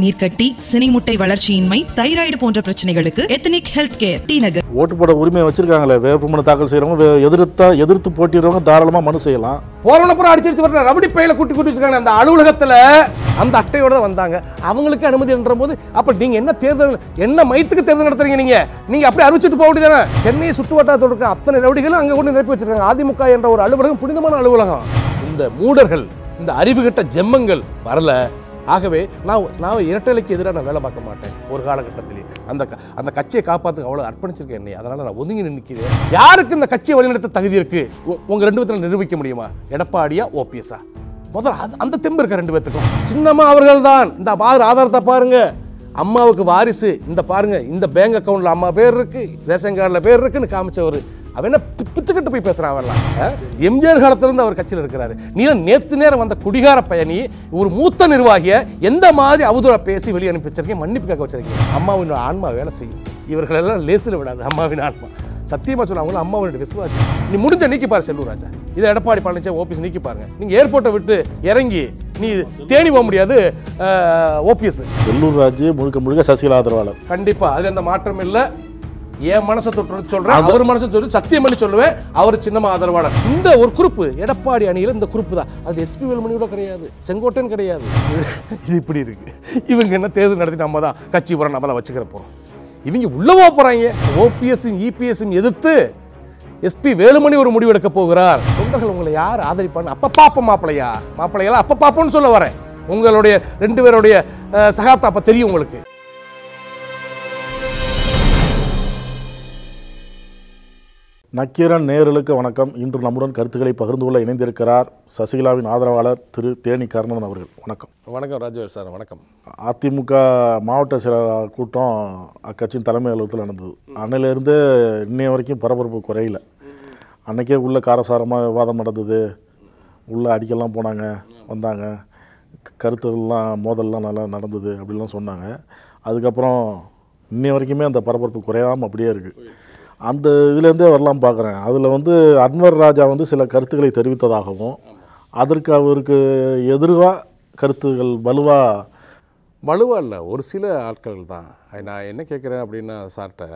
நீர்க்கட்டி சினைமுட்டை வளர்ச்சியின்மை thyroid போன்ற பிரச்சனைகளுக்கு ethnic health care நகர் ஓட்டு போட உரிமையை வச்சிருக்காங்களே வேட்புமனு தாக்கல் செய்யறவங்க எதிர்த்தா எதிர்த்து போட்டிடுறவங்க தாராளமா மனு செய்யலாம் போறவன புறம் அடிச்சு அடிச்சு வர ரபடி பையில கூட்டி கூட்டி வச்சிருக்காங்க அந்த அலுவலகத்துல அந்த அட்டையோட தான் வந்தாங்க அவங்களுக்கு அனுமதின்ற போது அப்ப நீங்க என்ன தேர்தல் என்ன மைத்துக்கு தேர்தல் நடத்துறீங்க நீங்க நீங்க அப்படியே அறிவிச்சிட்டு போக வேண்டியதானே சென்னையை சுற்று வட்டாரத்தில் இருக்க அத்தனை ரவுடிகளும் அங்க கொண்டு நிரப்பி வச்சிருக்காங்க அதிமுக என்ற ஒரு அலுவலகம் புனிதமான அலுவலகம் இந்த மூடர்கள் இந்த அறிவுகட்ட ஜெம்மங்கள் வரல ஆகவே நான் நான் இரட்டலைக்கு எதிராக நான் வேலை பார்க்க மாட்டேன் ஒரு காலகட்டத்திலே அந்த அந்த கட்சியை காப்பாற்றுக்கு அவ்வளோ அர்ப்பணிச்சிருக்கேன் என்னை அதனால் நான் ஒதுங்கி நிற்கிறேன் யாருக்கு இந்த கட்சியை வழிநடத்த தகுதி இருக்குது உங்கள் ரெண்டு விதத்தில் நிரூபிக்க முடியுமா எடப்பாடியா ஓபிஎஸ்ஸா முதல்ல அது அந்த தெம்பு இருக்க ரெண்டு பேர்த்துக்கும் சின்னம்மா அவர்கள் தான் இந்த பாரு ஆதாரத்தை பாருங்கள் அம்மாவுக்கு வாரிசு இந்த பாருங்கள் இந்த பேங்க் அக்கௌண்ட்டில் அம்மா பேர் இருக்குது ரேஷன் கார்டில் பேர் இருக்குன்னு காமிச்சவர் அவன் என்ன பித்துக்கிட்டு போய் பேசுகிறான் அவன்லாம் எம்ஜிஆர் காலத்திலிருந்து அவர் கட்சியில் இருக்கிறாரு நீ நேற்று நேரம் வந்த குடிகார பயணி ஒரு மூத்த நிர்வாகியை எந்த மாதிரி அவதூற பேசி வெளியே அனுப்பி வச்சிருக்கேன் மன்னிப்பு கேட்க வச்சிருக்கேன் அம்மாவினோட ஆன்மா வேலை செய்யும் இவர்களெல்லாம் லேசில் விடாது அம்மாவின் ஆன்மா சத்தியமாக சொன்னாங்களோ அம்மாவோட விசுவாசி நீ முடிஞ்ச நீக்கி பாரு செல்லூர் ராஜா இதை எடப்பாடி பழனிசாமி ஓபிஎஸ் நீக்கி பாருங்க நீங்கள் ஏர்போர்ட்டை விட்டு இறங்கி நீ தேடி போக முடியாது ஓபிஎஸ் செல்லூர் ராஜு முழுக்க முழுக்க சசிகலா ஆதரவாளர் கண்டிப்பாக அதில் எந்த மாற்றம் இல்லை என் மனசை தொட்டு சொல்கிறேன் அவர் மனசை தொட்டு சத்தியம் பண்ணி சொல்லுவேன் அவர் சின்னமா ஆதரவாளர் இந்த ஒரு குறிப்பு எடப்பாடி அணியில் இந்த குறிப்பு தான் அது எஸ்பி வேலுமணியோட கிடையாது செங்கோட்டன் கிடையாது இது இப்படி இருக்கு இவங்க என்ன தேர்தல் நடத்தி நம்ம தான் கட்சி புறம் நம்மளை வச்சுக்கிற போகிறோம் இவங்க உள்ளவோ போகிறாங்க ஓபிஎஸும் இபிஎஸும் e எதிர்த்து எஸ்பி வேலுமணி ஒரு முடிவு எடுக்க போகிறார் தொண்டர்கள் உங்களை யார் ஆதரிப்பான்னு அப்போ பார்ப்போம் மாப்பிளையா மாப்பிளையெல்லாம் அப்போ பாப்போன்னு சொல்ல வரேன் உங்களுடைய ரெண்டு பேருடைய சகாப்தா அப்போ தெரியும் உங்களுக்கு நக்கீரன் நேர்களுக்கு வணக்கம் இன்று நம்முடன் கருத்துக்களை பகிர்ந்து கொள்ள இணைந்திருக்கிறார் சசிகலாவின் ஆதரவாளர் திரு தேனி கர்ணன் அவர்கள் வணக்கம் வணக்கம் ராஜேஷ் சார் வணக்கம் அதிமுக மாவட்ட செயலாளர் கூட்டம் அக்கட்சியின் தலைமை அலுவலகத்தில் நடந்தது அன்னையிலேருந்து இன்னைய வரைக்கும் பரபரப்பு குறையில அன்னைக்கே உள்ளே காரசாரமாக விவாதம் நடந்தது உள்ளே அடிக்கலாம் போனாங்க வந்தாங்க கருத்துலாம் மோதல்லாம் நல்லா நடந்தது அப்படிலாம் சொன்னாங்க அதுக்கப்புறம் இன்னைய வரைக்குமே அந்த பரபரப்பு குறையாமல் அப்படியே இருக்குது அந்த இதுலேருந்தே வரலாம் பார்க்குறேன் அதில் வந்து அன்வர் ராஜா வந்து சில கருத்துக்களை தெரிவித்ததாகவும் அதற்கு அவருக்கு எதிர்வாக கருத்துகள் வலுவாக வலுவாக இல்லை ஒரு சில ஆட்கள் தான் நான் என்ன கேட்குறேன் அப்படின்னா சார்ட்ட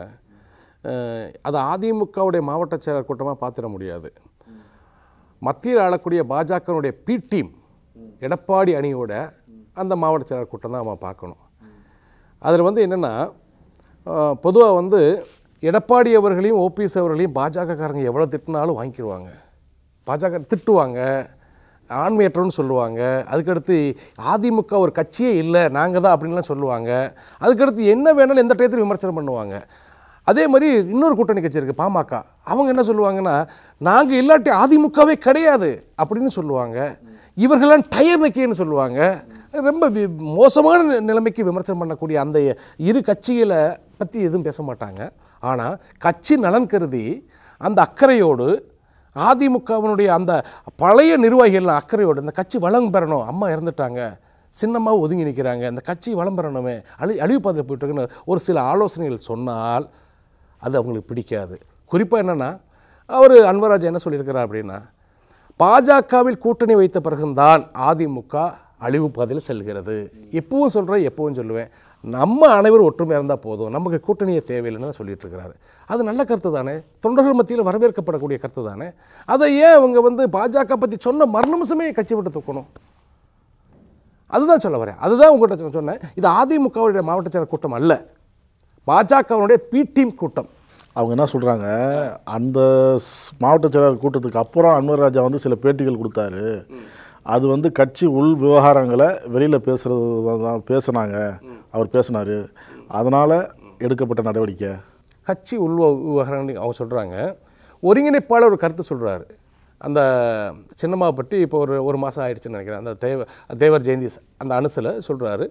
அது அதிமுகவுடைய மாவட்ட செயலர் கூட்டமாக பார்த்துட முடியாது மத்தியில் ஆளக்கூடிய பாஜகனுடைய பி டீம் எடப்பாடி அணியோட அந்த மாவட்ட செயலர் கூட்டம் தான் அவன் பார்க்கணும் அதில் வந்து என்னென்னா பொதுவாக வந்து எடப்பாடி அவர்களையும் ஓபிஎஸ் அவர்களையும் பாஜகக்காரங்க எவ்வளோ திட்டினாலும் வாங்கிக்கிடுவாங்க பாஜக திட்டுவாங்க ஆண்மையற்றோன்னு சொல்லுவாங்க அதுக்கடுத்து அதிமுக ஒரு கட்சியே இல்லை நாங்கள் தான் அப்படின்லாம் சொல்லுவாங்க அதுக்கடுத்து என்ன வேணாலும் எந்த டயத்தில் விமர்சனம் பண்ணுவாங்க அதே மாதிரி இன்னொரு கூட்டணி கட்சி இருக்குது பாமக அவங்க என்ன சொல்லுவாங்கன்னா நாங்கள் இல்லாட்டி அதிமுகவே கிடையாது அப்படின்னு சொல்லுவாங்க இவர்கள்லாம் டயர் நிற்கன்னு சொல்லுவாங்க ரொம்ப மோசமான நிலைமைக்கு விமர்சனம் பண்ணக்கூடிய அந்த இரு கட்சிகளை பற்றி எதுவும் பேச மாட்டாங்க ஆனால் கட்சி நலன் கருதி அந்த அக்கறையோடு அதிமுகவினுடைய அந்த பழைய நிர்வாகிகள் அக்கறையோடு இந்த கட்சி வளம் பெறணும் அம்மா இறந்துட்டாங்க சின்னமாக ஒதுங்கி நிற்கிறாங்க இந்த கட்சி வளம் பெறணுமே அழி அழிவு பாதையில் போயிட்டுருக்குன்னு ஒரு சில ஆலோசனைகள் சொன்னால் அது அவங்களுக்கு பிடிக்காது குறிப்பாக என்னென்னா அவர் அன்பராஜ் என்ன சொல்லியிருக்கிறார் அப்படின்னா பாஜகவில் கூட்டணி வைத்த பிறகுதான் அதிமுக அழிவு பாதையில் செல்கிறது எப்பவும் சொல்கிறேன் எப்பவும் சொல்லுவேன் நம்ம அனைவரும் ஒற்றுமையாக இருந்தால் போதும் நமக்கு கூட்டணியை தேவையில்லைன்னு சொல்லிட்டு இருக்கிறாரு அது நல்ல கருத்து தானே தொண்டர்கள் மத்தியில் வரவேற்கப்படக்கூடிய கருத்து தானே அதை ஏன் அவங்க வந்து பாஜக பற்றி சொன்ன மறுநிமிஷமே கட்சி விட்டு தூக்கணும் அதுதான் சொல்ல வரேன் அதுதான் உங்கள்கிட்ட சொன்னேன் இது அதிமுகவுடைய மாவட்ட செயலர் கூட்டம் அல்ல பாஜகவுடைய பி டீம் கூட்டம் அவங்க என்ன சொல்கிறாங்க அந்த மாவட்ட செயலாளர் கூட்டத்துக்கு அப்புறம் அன்வர் ராஜா வந்து சில பேட்டிகள் கொடுத்தாரு அது வந்து கட்சி உள் விவகாரங்களை வெளியில் பேசுகிறது தான் பேசுனாங்க அவர் பேசினார் அதனால் எடுக்கப்பட்ட நடவடிக்கை கட்சி உள் விவகாரங்கள் அவங்க சொல்கிறாங்க ஒருங்கிணைப்பாளர் ஒரு கருத்து சொல்கிறாரு அந்த சின்னம்மா பற்றி இப்போ ஒரு ஒரு மாதம் ஆயிடுச்சுன்னு நினைக்கிறேன் அந்த தேவ தேவர் ஜெயந்தி அந்த அனுசில் சொல்கிறாரு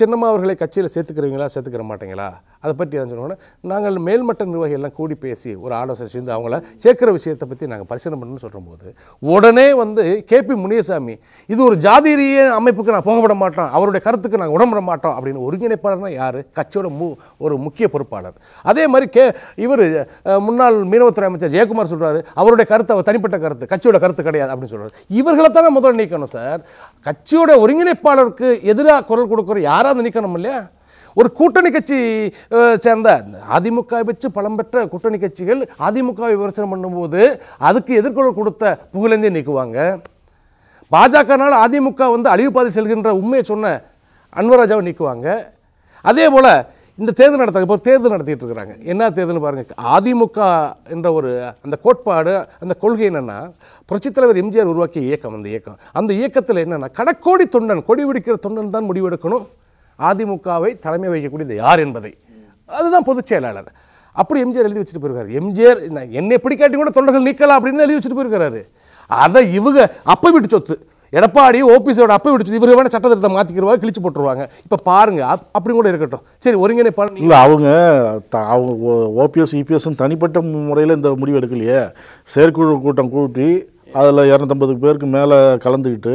சின்னம்மா அவர்களை கட்சியில் சேர்த்துக்கிறீங்களா சேர்த்துக்கிற மாட்டீங்களா அதை பற்றி என்ன சொல்லுவோம்னா நாங்கள் மேல்மட்ட நிர்வாகிகள்லாம் கூடி பேசி ஒரு ஆலோசனை சேர்ந்து அவங்கள சேர்க்குற விஷயத்தை பற்றி நாங்கள் பரிசீலனை பண்ணணும்னு சொல்லும்போது உடனே வந்து கே பி முனியசாமி இது ஒரு ஜாதிரிய அமைப்புக்கு நான் போகப்பட மாட்டோம் அவருடைய கருத்துக்கு நாங்கள் உடம்பட மாட்டோம் அப்படின்னு ஒருங்கிணைப்பாளர்னா யார் கட்சியோட மு ஒரு முக்கிய பொறுப்பாளர் அதே மாதிரி கே இவர் முன்னாள் மீனவத்துறை அமைச்சர் ஜெயக்குமார் சொல்கிறாரு அவருடைய கருத்து அவர் தனிப்பட்ட கருத்து கட்சியோட கருத்து கிடையாது அப்படின்னு சொல்கிறார் இவர்களை தானே முதல் நீக்கணும் சார் கட்சியோட ஒருங்கிணைப்பாளருக்கு எதிராக குரல் கொடுக்குற யாராவது நீக்கணும் இல்லையா ஒரு கூட்டணி கட்சி சேர்ந்த அதிமுக வச்சு பலம் பெற்ற கூட்டணி கட்சிகள் அதிமுகவை விமர்சனம் பண்ணும்போது அதுக்கு எதிர்கொள்ள கொடுத்த புகழேந்தே நீக்குவாங்க பாஜகனால் அதிமுக வந்து அழிவுப்பாதை செல்கின்ற உண்மையை சொன்ன அன்வராஜாவை நீக்குவாங்க அதே போல் இந்த தேர்தல் நடத்துறாங்க இப்போ தேர்தல் நடத்திட்டு இருக்கிறாங்க என்ன தேர்தல்னு பாருங்கள் அதிமுக என்ற ஒரு அந்த கோட்பாடு அந்த கொள்கை என்னென்னா புரட்சித்தலைவர் எம்ஜிஆர் உருவாக்கிய இயக்கம் அந்த இயக்கம் அந்த இயக்கத்தில் என்னென்னா கடக்கோடி தொண்டன் கொடி பிடிக்கிற தொண்டன் தான் முடிவெடுக்கணும் அதிமுகவை தலைமை வகிக்கக்கூடியது யார் என்பதை அதுதான் பொதுச் செயலாளர் அப்படி எம்ஜிஆர் எழுதி வச்சுட்டு போயிருக்காரு எம்ஜிஆர் என்னை பிடிக்காட்டி கூட தொண்டர்கள் நீக்கலாம் அப்படின்னு எழுதி வச்சுட்டு போயிருக்காரு அதை இவங்க அப்ப விட்டு சொத்து எடப்பாடி ஓபிஸோட அப்போ விடுச்சு இவரு வேணா சட்டத்திட்டத்தை மாற்றிக்கிறவா கிழிச்சு போட்டுருவாங்க இப்போ பாருங்க அப்படி கூட இருக்கட்டும் சரி ஒருங்கிணைப்பாளர் இல்லை அவங்க அவங்க ஓபிஎஸ் இபிஎஸ் தனிப்பட்ட முறையில் இந்த முடிவு எடுக்கலையே செயற்குழு கூட்டம் கூட்டி அதில் இரநூத்தம்பது பேருக்கு மேலே கலந்துக்கிட்டு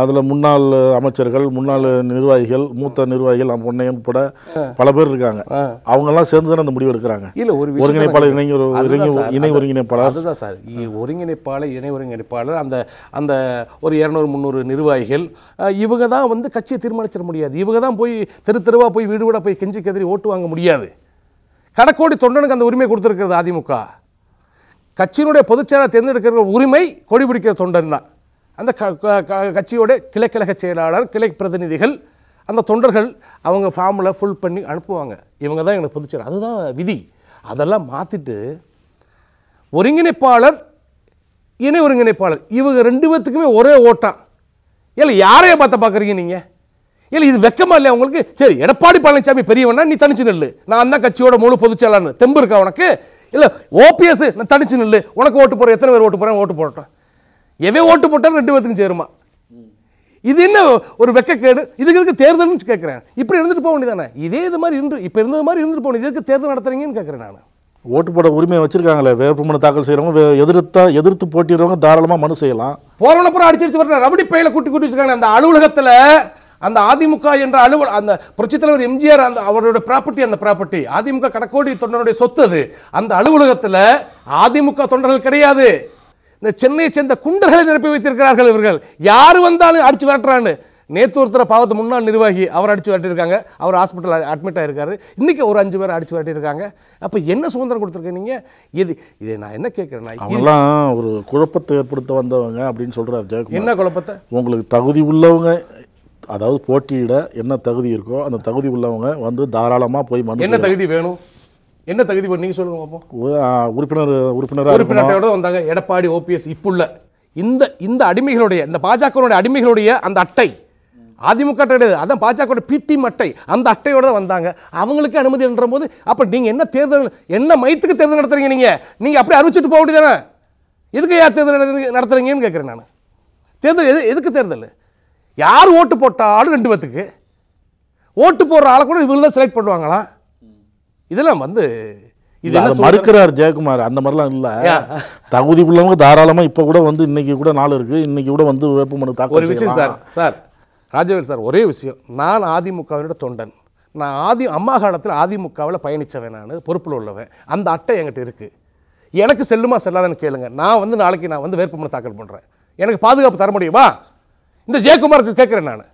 அதில் முன்னாள் அமைச்சர்கள் முன்னாள் நிர்வாகிகள் மூத்த நிர்வாகிகள் அவங்க பொன்னையன் பல பேர் இருக்காங்க அவங்கெல்லாம் சேர்ந்து தானே அந்த முடிவு எடுக்கிறாங்க இல்லை ஒரு ஒருங்கிணைப்பாளர் ஒரு இணை ஒருங்கிணைப்பாளர் அதுதான் சார் ஒருங்கிணைப்பாளர் இணை ஒருங்கிணைப்பாளர் அந்த அந்த ஒரு இரநூறு முந்நூறு நிர்வாகிகள் இவங்க தான் வந்து கட்சியை தீர்மானிச்சிட முடியாது இவங்க தான் போய் தெரு தெருவாக போய் வீடு வீடாக போய் கெஞ்சி கதிரி ஓட்டு வாங்க முடியாது கடக்கோடி தொண்டனுக்கு அந்த உரிமை கொடுத்துருக்கிறது அதிமுக கட்சியினுடைய பொதுச்செயலாளர் தேர்ந்தெடுக்கிற உரிமை கொடிபிடிக்கிற தொண்டன் தான் அந்த கட்சியோட கிளைக்கழக செயலாளர் கிளை பிரதிநிதிகள் அந்த தொண்டர்கள் அவங்க ஃபார்மில் ஃபுல் பண்ணி அனுப்புவாங்க இவங்க தான் எங்களுக்கு பொதுச்செயலர் அதுதான் விதி அதெல்லாம் மாற்றிட்டு ஒருங்கிணைப்பாளர் இணை ஒருங்கிணைப்பாளர் இவங்க ரெண்டு பேர்த்துக்குமே ஒரே ஓட்டம் இல்லை யாரையே பார்த்த பார்க்குறீங்க நீங்கள் இல்லை இது வெக்கமா இல்லையா உங்களுக்கு சரி எடப்பாடி பழனிசாமி பெரியவனா நீ தனிச்சு நில்லு நான் அந்த கட்சியோட முழு பொதுச்செயலாளர் தெம்பு இருக்கா உனக்கு இல்லை ஓபிஎஸ் நான் தனிச்சு நில்லு உனக்கு ஓட்டு போகிறேன் எத்தனை பேர் ஓட்டு போகிறேன் ஓட்டு போட்டேன் எவன் ஓட்டு போட்டாலும் ரெண்டு பேருக்கும் சேருமா இது என்ன ஒரு வெக்கக்கேடு இதுக்கு இதுக்கு தேர்தல்னு கேட்குறேன் இப்படி இருந்துட்டு போக வேண்டியதானே இதே இது மாதிரி இருந்து இப்போ இருந்தது மாதிரி இருந்துட்டு போகணும் இதுக்கு தேர்தல் நடத்துறீங்கன்னு கேட்குறேன் நான் ஓட்டு போட உரிமையை வச்சிருக்காங்களே வேட்புமனு தாக்கல் செய்கிறவங்க எதிர்த்தா எதிர்த்து போட்டிடுறவங்க தாராளமாக மனு செய்யலாம் போகிறவனப்புறம் அடிச்சு அடிச்சு வரணும் ரபடி பையில கூட்டி கூட்டி வச்சிருக்காங்க அந்த அலுவலகத்தில் அந்த அதிமுக என்ற அலுவல் அந்த புரட்சித் தலைவர் எம்ஜிஆர் அந்த அவருடைய ப்ராப்பர்ட்டி அந்த ப்ராப்பர்ட்டி அதிமுக கடக்கோடி தொண்டனுடைய சொத்து அது அந்த அலுவலகத்தில் அதிமுக தொண்டர்கள் கிடையாது இந்த சென்னையை சேர்ந்த குண்டர்களை நிரப்பி வைத்திருக்கிறார்கள் இவர்கள் யார் வந்தாலும் அடிச்சு விரட்டுறான்னு நேற்று ஒருத்தர் பாவத்து முன்னாள் நிர்வாகி அவர் அடித்து விரட்டியிருக்காங்க அவர் ஹாஸ்பிட்டல் அட்மிட் ஆகிருக்காரு இன்றைக்கி ஒரு அஞ்சு பேர் அடித்து விரட்டியிருக்காங்க அப்போ என்ன சுதந்திரம் கொடுத்துருக்கீங்க இது இதை நான் என்ன கேட்குறேன் இதெல்லாம் ஒரு குழப்பத்தை ஏற்படுத்த வந்தவங்க அப்படின்னு சொல்கிறார் ஜெயக்குமார் என்ன குழப்பத்தை உங்களுக்கு தகுதி உள்ளவங்க அதாவது போட்டியிட என்ன தகுதி இருக்கோ அந்த தகுதி உள்ளவங்க வந்து தாராளமாக போய் மனு என்ன தகுதி வேணும் என்ன தகுதி நீங்கள் சொல்லுங்க அப்போ உறுப்பினர் உறுப்பினராக உறுப்பினரோட வந்தாங்க எடப்பாடி ஓபிஎஸ் இப்போ உள்ள இந்த இந்த அடிமைகளுடைய இந்த பாஜகவுடைய அடிமைகளுடைய அந்த அட்டை அதிமுக கிடையாது அதான் பாஜகவோட பிடி மட்டை அந்த அட்டையோட தான் வந்தாங்க அவங்களுக்கு அனுமதி என்ற போது அப்போ நீங்கள் என்ன தேர்தல் என்ன மைத்துக்கு தேர்தல் நடத்துறீங்க நீங்கள் நீங்கள் அப்படியே அறிவிச்சிட்டு போக வேண்டியதானே எதுக்கு ஏன் தேர்தல் நடத்துறீங்கன்னு கேட்குறேன் நான் தேர்தல் எது எதுக்கு தேர்தல் யார் ஓட்டு போட்டாலும் ரெண்டு பேத்துக்கு ஓட்டு போடுற ஆளை கூட இவங்க செலக்ட் பண்ணுவாங்களா இதெல்லாம் வந்து இதெல்லாம் மறுக்கிறார் ஜெயக்குமார் அந்த மாதிரிலாம் இல்லை தகுதி உள்ளவங்க தாராளமாக இப்போ கூட வந்து இன்னைக்கு கூட நாள் இருக்குது இன்னைக்கு கூட வந்து வேட்புமனு தாக்கல் ஒரு விஷயம் சார் சார் ராஜவேல் சார் ஒரே விஷயம் நான் அதிமுகவினோட தொண்டன் நான் ஆதி அம்மா காலத்தில் அதிமுகவில் பயணித்தவன் நான் பொறுப்பில் உள்ளவன் அந்த அட்டை என்கிட்ட இருக்குது எனக்கு செல்லுமா செல்லாதன்னு கேளுங்க நான் வந்து நாளைக்கு நான் வந்து வேட்புமனு தாக்கல் பண்ணுறேன் எனக்கு பாதுகாப்பு தர முடியுமா இந்த ஜெயக்குமாருக்கு கேட்குறேன் நான்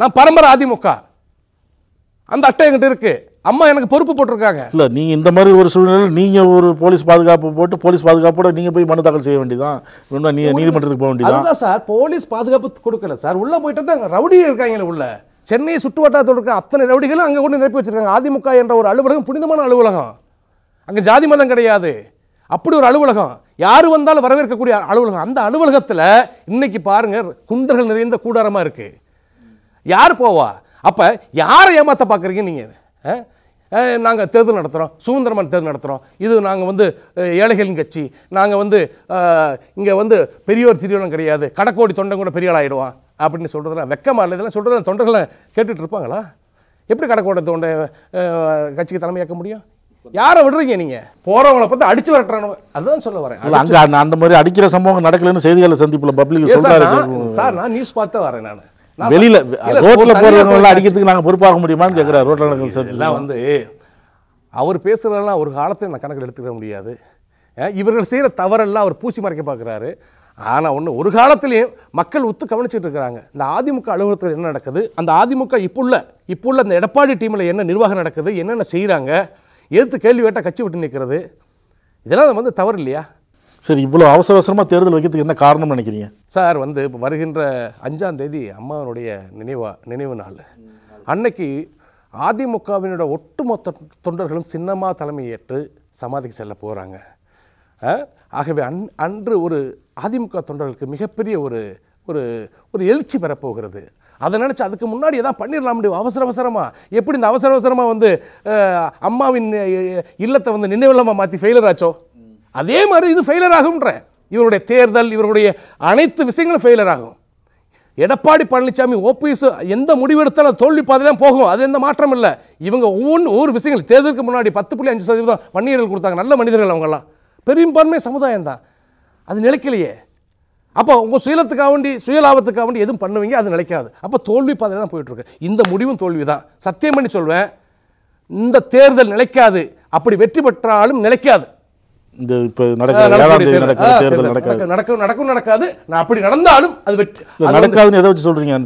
நான் பரம்பரை அதிமுக அந்த அட்டை எங்கிட்ட இருக்கு அம்மா எனக்கு பொறுப்பு போட்டிருக்காங்க இல்லை நீங்கள் இந்த மாதிரி ஒரு சூழ்நிலையில் நீங்கள் ஒரு போலீஸ் பாதுகாப்பு போட்டு போலீஸ் பாதுகாப்போட நீங்கள் போய் மனு தாக்கல் செய்ய வேண்டியதான் இன்னும் நீதிமன்றத்துக்கு போக வேண்டியது சார் போலீஸ் பாதுகாப்பு கொடுக்கல சார் உள்ளே போயிட்டு தான் ரவுடி இருக்காங்களே உள்ள சென்னை சுற்று வட்டாரத்தில் இருக்க அத்தனை ரவுடிகளும் அங்கே கொண்டு நிரப்பி வச்சிருக்காங்க அதிமுக என்ற ஒரு அலுவலகம் புனிதமான அலுவலகம் அங்கே ஜாதி மதம் கிடையாது அப்படி ஒரு அலுவலகம் யார் வந்தாலும் வரவேற்கக்கூடிய அலுவலகம் அந்த அலுவலகத்தில் இன்னைக்கு பாருங்கள் குண்டர்கள் நிறைந்த கூடாரமாக இருக்குது யார் போவா அப்போ யாரை ஏமாற்ற பார்க்குறீங்க நீங்கள் நாங்கள் தேர்தல் நடத்துகிறோம் சுதந்திரமான தேர்தல் நடத்துகிறோம் இது நாங்கள் வந்து ஏழைகளின் கட்சி நாங்கள் வந்து இங்கே வந்து பெரியோர் சிறியோரும் கிடையாது கடக்கோடி தொண்டன் கூட பெரிய ஆகிடுவான் அப்படின்னு சொல்கிறதுலாம் வெக்கமாக இல்லை இதெல்லாம் சொல்கிறதெல்லாம் தொண்டர்களை கேட்டுட்ருப்பாங்களா எப்படி கடக்கோடி தொண்டை கட்சிக்கு தலைமையாக்க முடியும் யாரை விடுறீங்க நீங்க போறவங்கள பார்த்து அடிச்சு வரட்டுறாங்க அதான் சொல்ல வரேன் அங்க அந்த மாதிரி அடிக்கிற சம்பவம் நடக்கலன்னு செய்திகளை சந்திப்புல பப்ளிக் சொல்றாரு சார் நான் நியூஸ் பார்த்து வரேன் நான் வெளியில ரோட்ல போறவங்க அடிக்கிறதுக்கு நாங்க பொறுப்பாக முடியுமான்னு கேட்கிறார் ரோட்ல நடக்கிற எல்லாம் வந்து அவர் பேசுறதெல்லாம் ஒரு காலத்தை நான் கணக்கில் எடுத்துக்க முடியாது இவர்கள் செய்கிற தவறெல்லாம் அவர் பூசி மறைக்க பார்க்குறாரு ஆனால் ஒன்று ஒரு காலத்திலையும் மக்கள் ஒத்து கவனிச்சுட்டு இருக்கிறாங்க இந்த அதிமுக அலுவலகத்தில் என்ன நடக்குது அந்த அதிமுக இப்போ உள்ள இப்போ உள்ள அந்த எடப்பாடி டீமில் என்ன நிர்வாகம் நடக்குது என்னென்ன செய்கிறாங்க எடுத்து கேள்வி கேட்டால் கட்சி விட்டு நிற்கிறது இதெல்லாம் வந்து தவறு இல்லையா சரி இவ்வளோ அவசர அவசரமாக தேர்தல் வைக்கிறதுக்கு என்ன காரணம்னு நினைக்கிறீங்க சார் வந்து இப்போ வருகின்ற அஞ்சாம் தேதி அம்மாவனுடைய நினைவா நினைவு நாள் அன்னைக்கு அதிமுகவினோட ஒட்டுமொத்த தொண்டர்களும் சின்னமாக தலைமையேற்று சமாதிக்கு செல்ல போகிறாங்க ஆகவே அன் அன்று ஒரு அதிமுக தொண்டர்களுக்கு மிகப்பெரிய ஒரு ஒரு ஒரு எழுச்சி பெறப்போகிறது அதை நினச்சி அதுக்கு முன்னாடி எதாவது பண்ணிடலாம் முடியும் அவசர அவசரமாக எப்படி இந்த அவசர அவசரமாக வந்து அம்மாவின் இல்லத்தை வந்து நினைவில்லமாக மாற்றி ஃபெயிலர் ஆச்சோ அதே மாதிரி இது ஃபெயிலர் ஆகும்ன்ற இவருடைய தேர்தல் இவருடைய அனைத்து விஷயங்களும் ஃபெயிலர் ஆகும் எடப்பாடி பழனிசாமி ஓபிஎஸ் எந்த முடிவெடுத்தாலும் தோல்வி பாதையெல்லாம் போகும் அது எந்த மாற்றம் இல்லை இவங்க ஒவ்வொன்று ஒவ்வொரு விஷயங்கள் தேர்தலுக்கு முன்னாடி பத்து புள்ளி அஞ்சு சதவீதம் வன்னியர்கள் கொடுத்தாங்க நல்ல மனிதர்கள் அவங்கெல்லாம் பெரும்பான்மை சமுதாயம் தான் அது நிலைக்கலையே அப்போ உங்கள் சுயலத்துக்காக வேண்டி சுயலாபத்துக்காக வேண்டி எதுவும் பண்ணுவீங்க அது நிலைக்காது அப்போ தோல்வி பாதையில் தான் போயிட்டுருக்கு இந்த முடிவும் தோல்வி தான் சத்தியம் பண்ணி சொல்வேன் இந்த தேர்தல் நிலைக்காது அப்படி வெற்றி பெற்றாலும் நிலைக்காது இந்த இப்போ நடக்காது நடக்கும் நடக்கும் நடக்காது நான் அப்படி நடந்தாலும் அது வெற்றி நடக்காதுன்னு எதை வச்சு சொல்றீங்க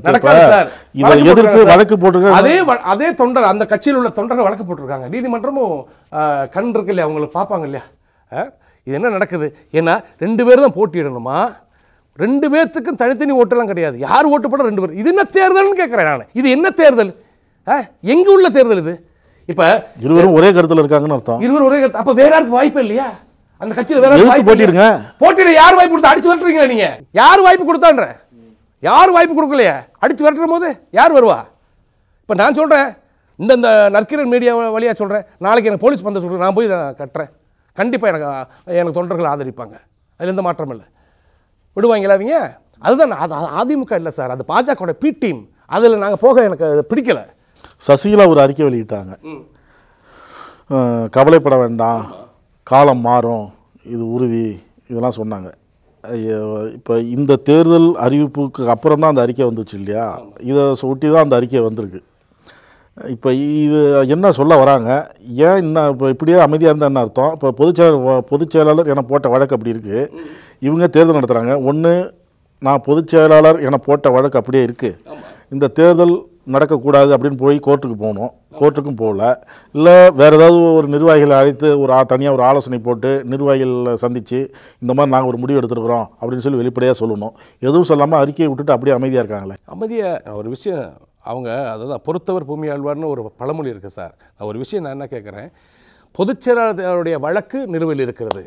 இதை எதிர்த்து வழக்கு போட்டிருக்காங்க அதே அதே தொண்டர் அந்த கட்சியில் உள்ள தொண்டர்கள் வழக்கு போட்டிருக்காங்க நீதிமன்றமும் கண் இருக்கு இல்லையா அவங்களுக்கு பார்ப்பாங்க இல்லையா இது என்ன நடக்குது ஏன்னா ரெண்டு பேர் தான் போட்டியிடணுமா ரெண்டு பேர்த்துக்கும் தனித்தனி ஓட்டெல்லாம் கிடையாது யார் ஓட்டு போட ரெண்டு பேர் இது என்ன தேர்தல்னு கேட்குறேன் நான் இது என்ன தேர்தல் எங்கே உள்ள தேர்தல் இது இப்போ இருவரும் ஒரே கருத்தில் இருக்காங்கன்னு அர்த்தம் இருவரும் ஒரே கருத்து அப்போ வேற யாருக்கு வாய்ப்பு இல்லையா அந்த கட்சியில் வேற வாய்ப்பு போட்டிடுங்க போட்டியில் யார் வாய்ப்பு கொடுத்தா அடிச்சு வரட்டுறீங்களா நீங்கள் யார் வாய்ப்பு கொடுத்தான்ற யார் வாய்ப்பு கொடுக்கலையா அடிச்சு வரட்டும் போது யார் வருவா இப்போ நான் சொல்கிறேன் இந்த இந்த நற்கிரன் மீடியா வழியாக சொல்கிறேன் நாளைக்கு எனக்கு போலீஸ் பந்த சொல்கிறேன் நான் போய் கட்டுறேன் கண்டிப்பாக எனக்கு எனக்கு தொண்டர்கள் ஆதரிப்பாங்க அதில் எந்த மாற்றம் இல்லை விடுவாங்களா அவங்க அதுதான் அது அதிமுக இல்லை சார் அது பாஜக பி டீம் அதில் நாங்கள் போக எனக்கு அது பிடிக்கலை சசிகலா ஒரு அறிக்கை வெளியிட்டாங்க கவலைப்பட வேண்டாம் காலம் மாறும் இது உறுதி இதெல்லாம் சொன்னாங்க இப்போ இந்த தேர்தல் அறிவிப்புக்கு அப்புறம் தான் அந்த அறிக்கை வந்துச்சு இல்லையா இதை ஒட்டி தான் அந்த அறிக்கை வந்திருக்கு இப்போ இது என்ன சொல்ல வராங்க ஏன் இன்னும் இப்போ இப்படியே அமைதியாக இருந்தால் என்ன அர்த்தம் இப்போ பொதுச்செயலர் பொதுச்செயலாளர் என போட்ட வழக்கு அப்படி இருக்குது இவங்க தேர்தல் நடத்துகிறாங்க ஒன்று நான் பொதுச்செயலாளர் என போட்ட வழக்கு அப்படியே இருக்குது இந்த தேர்தல் நடக்கக்கூடாது அப்படின்னு போய் கோர்ட்டுக்கு போகணும் கோர்ட்டுக்கும் போகல இல்லை வேறு ஏதாவது ஒரு நிர்வாகிகளை அழைத்து ஒரு ஆ தனியாக ஒரு ஆலோசனை போட்டு நிர்வாகிகளை சந்தித்து இந்த மாதிரி நாங்கள் ஒரு முடிவு எடுத்துருக்குறோம் அப்படின்னு சொல்லி வெளிப்படையாக சொல்லணும் எதுவும் சொல்லாமல் அறிக்கையை விட்டுட்டு அப்படியே அமைதியாக இருக்காங்களே அமைதியாக ஒரு விஷயம் அவங்க அதுதான் பொறுத்தவர் பூமி ஆழ்வார்னு ஒரு பழமொழி இருக்குது சார் நான் ஒரு விஷயம் நான் என்ன கேட்குறேன் பொதுச்செயலாளருடைய வழக்கு நிலுவையில் இருக்கிறது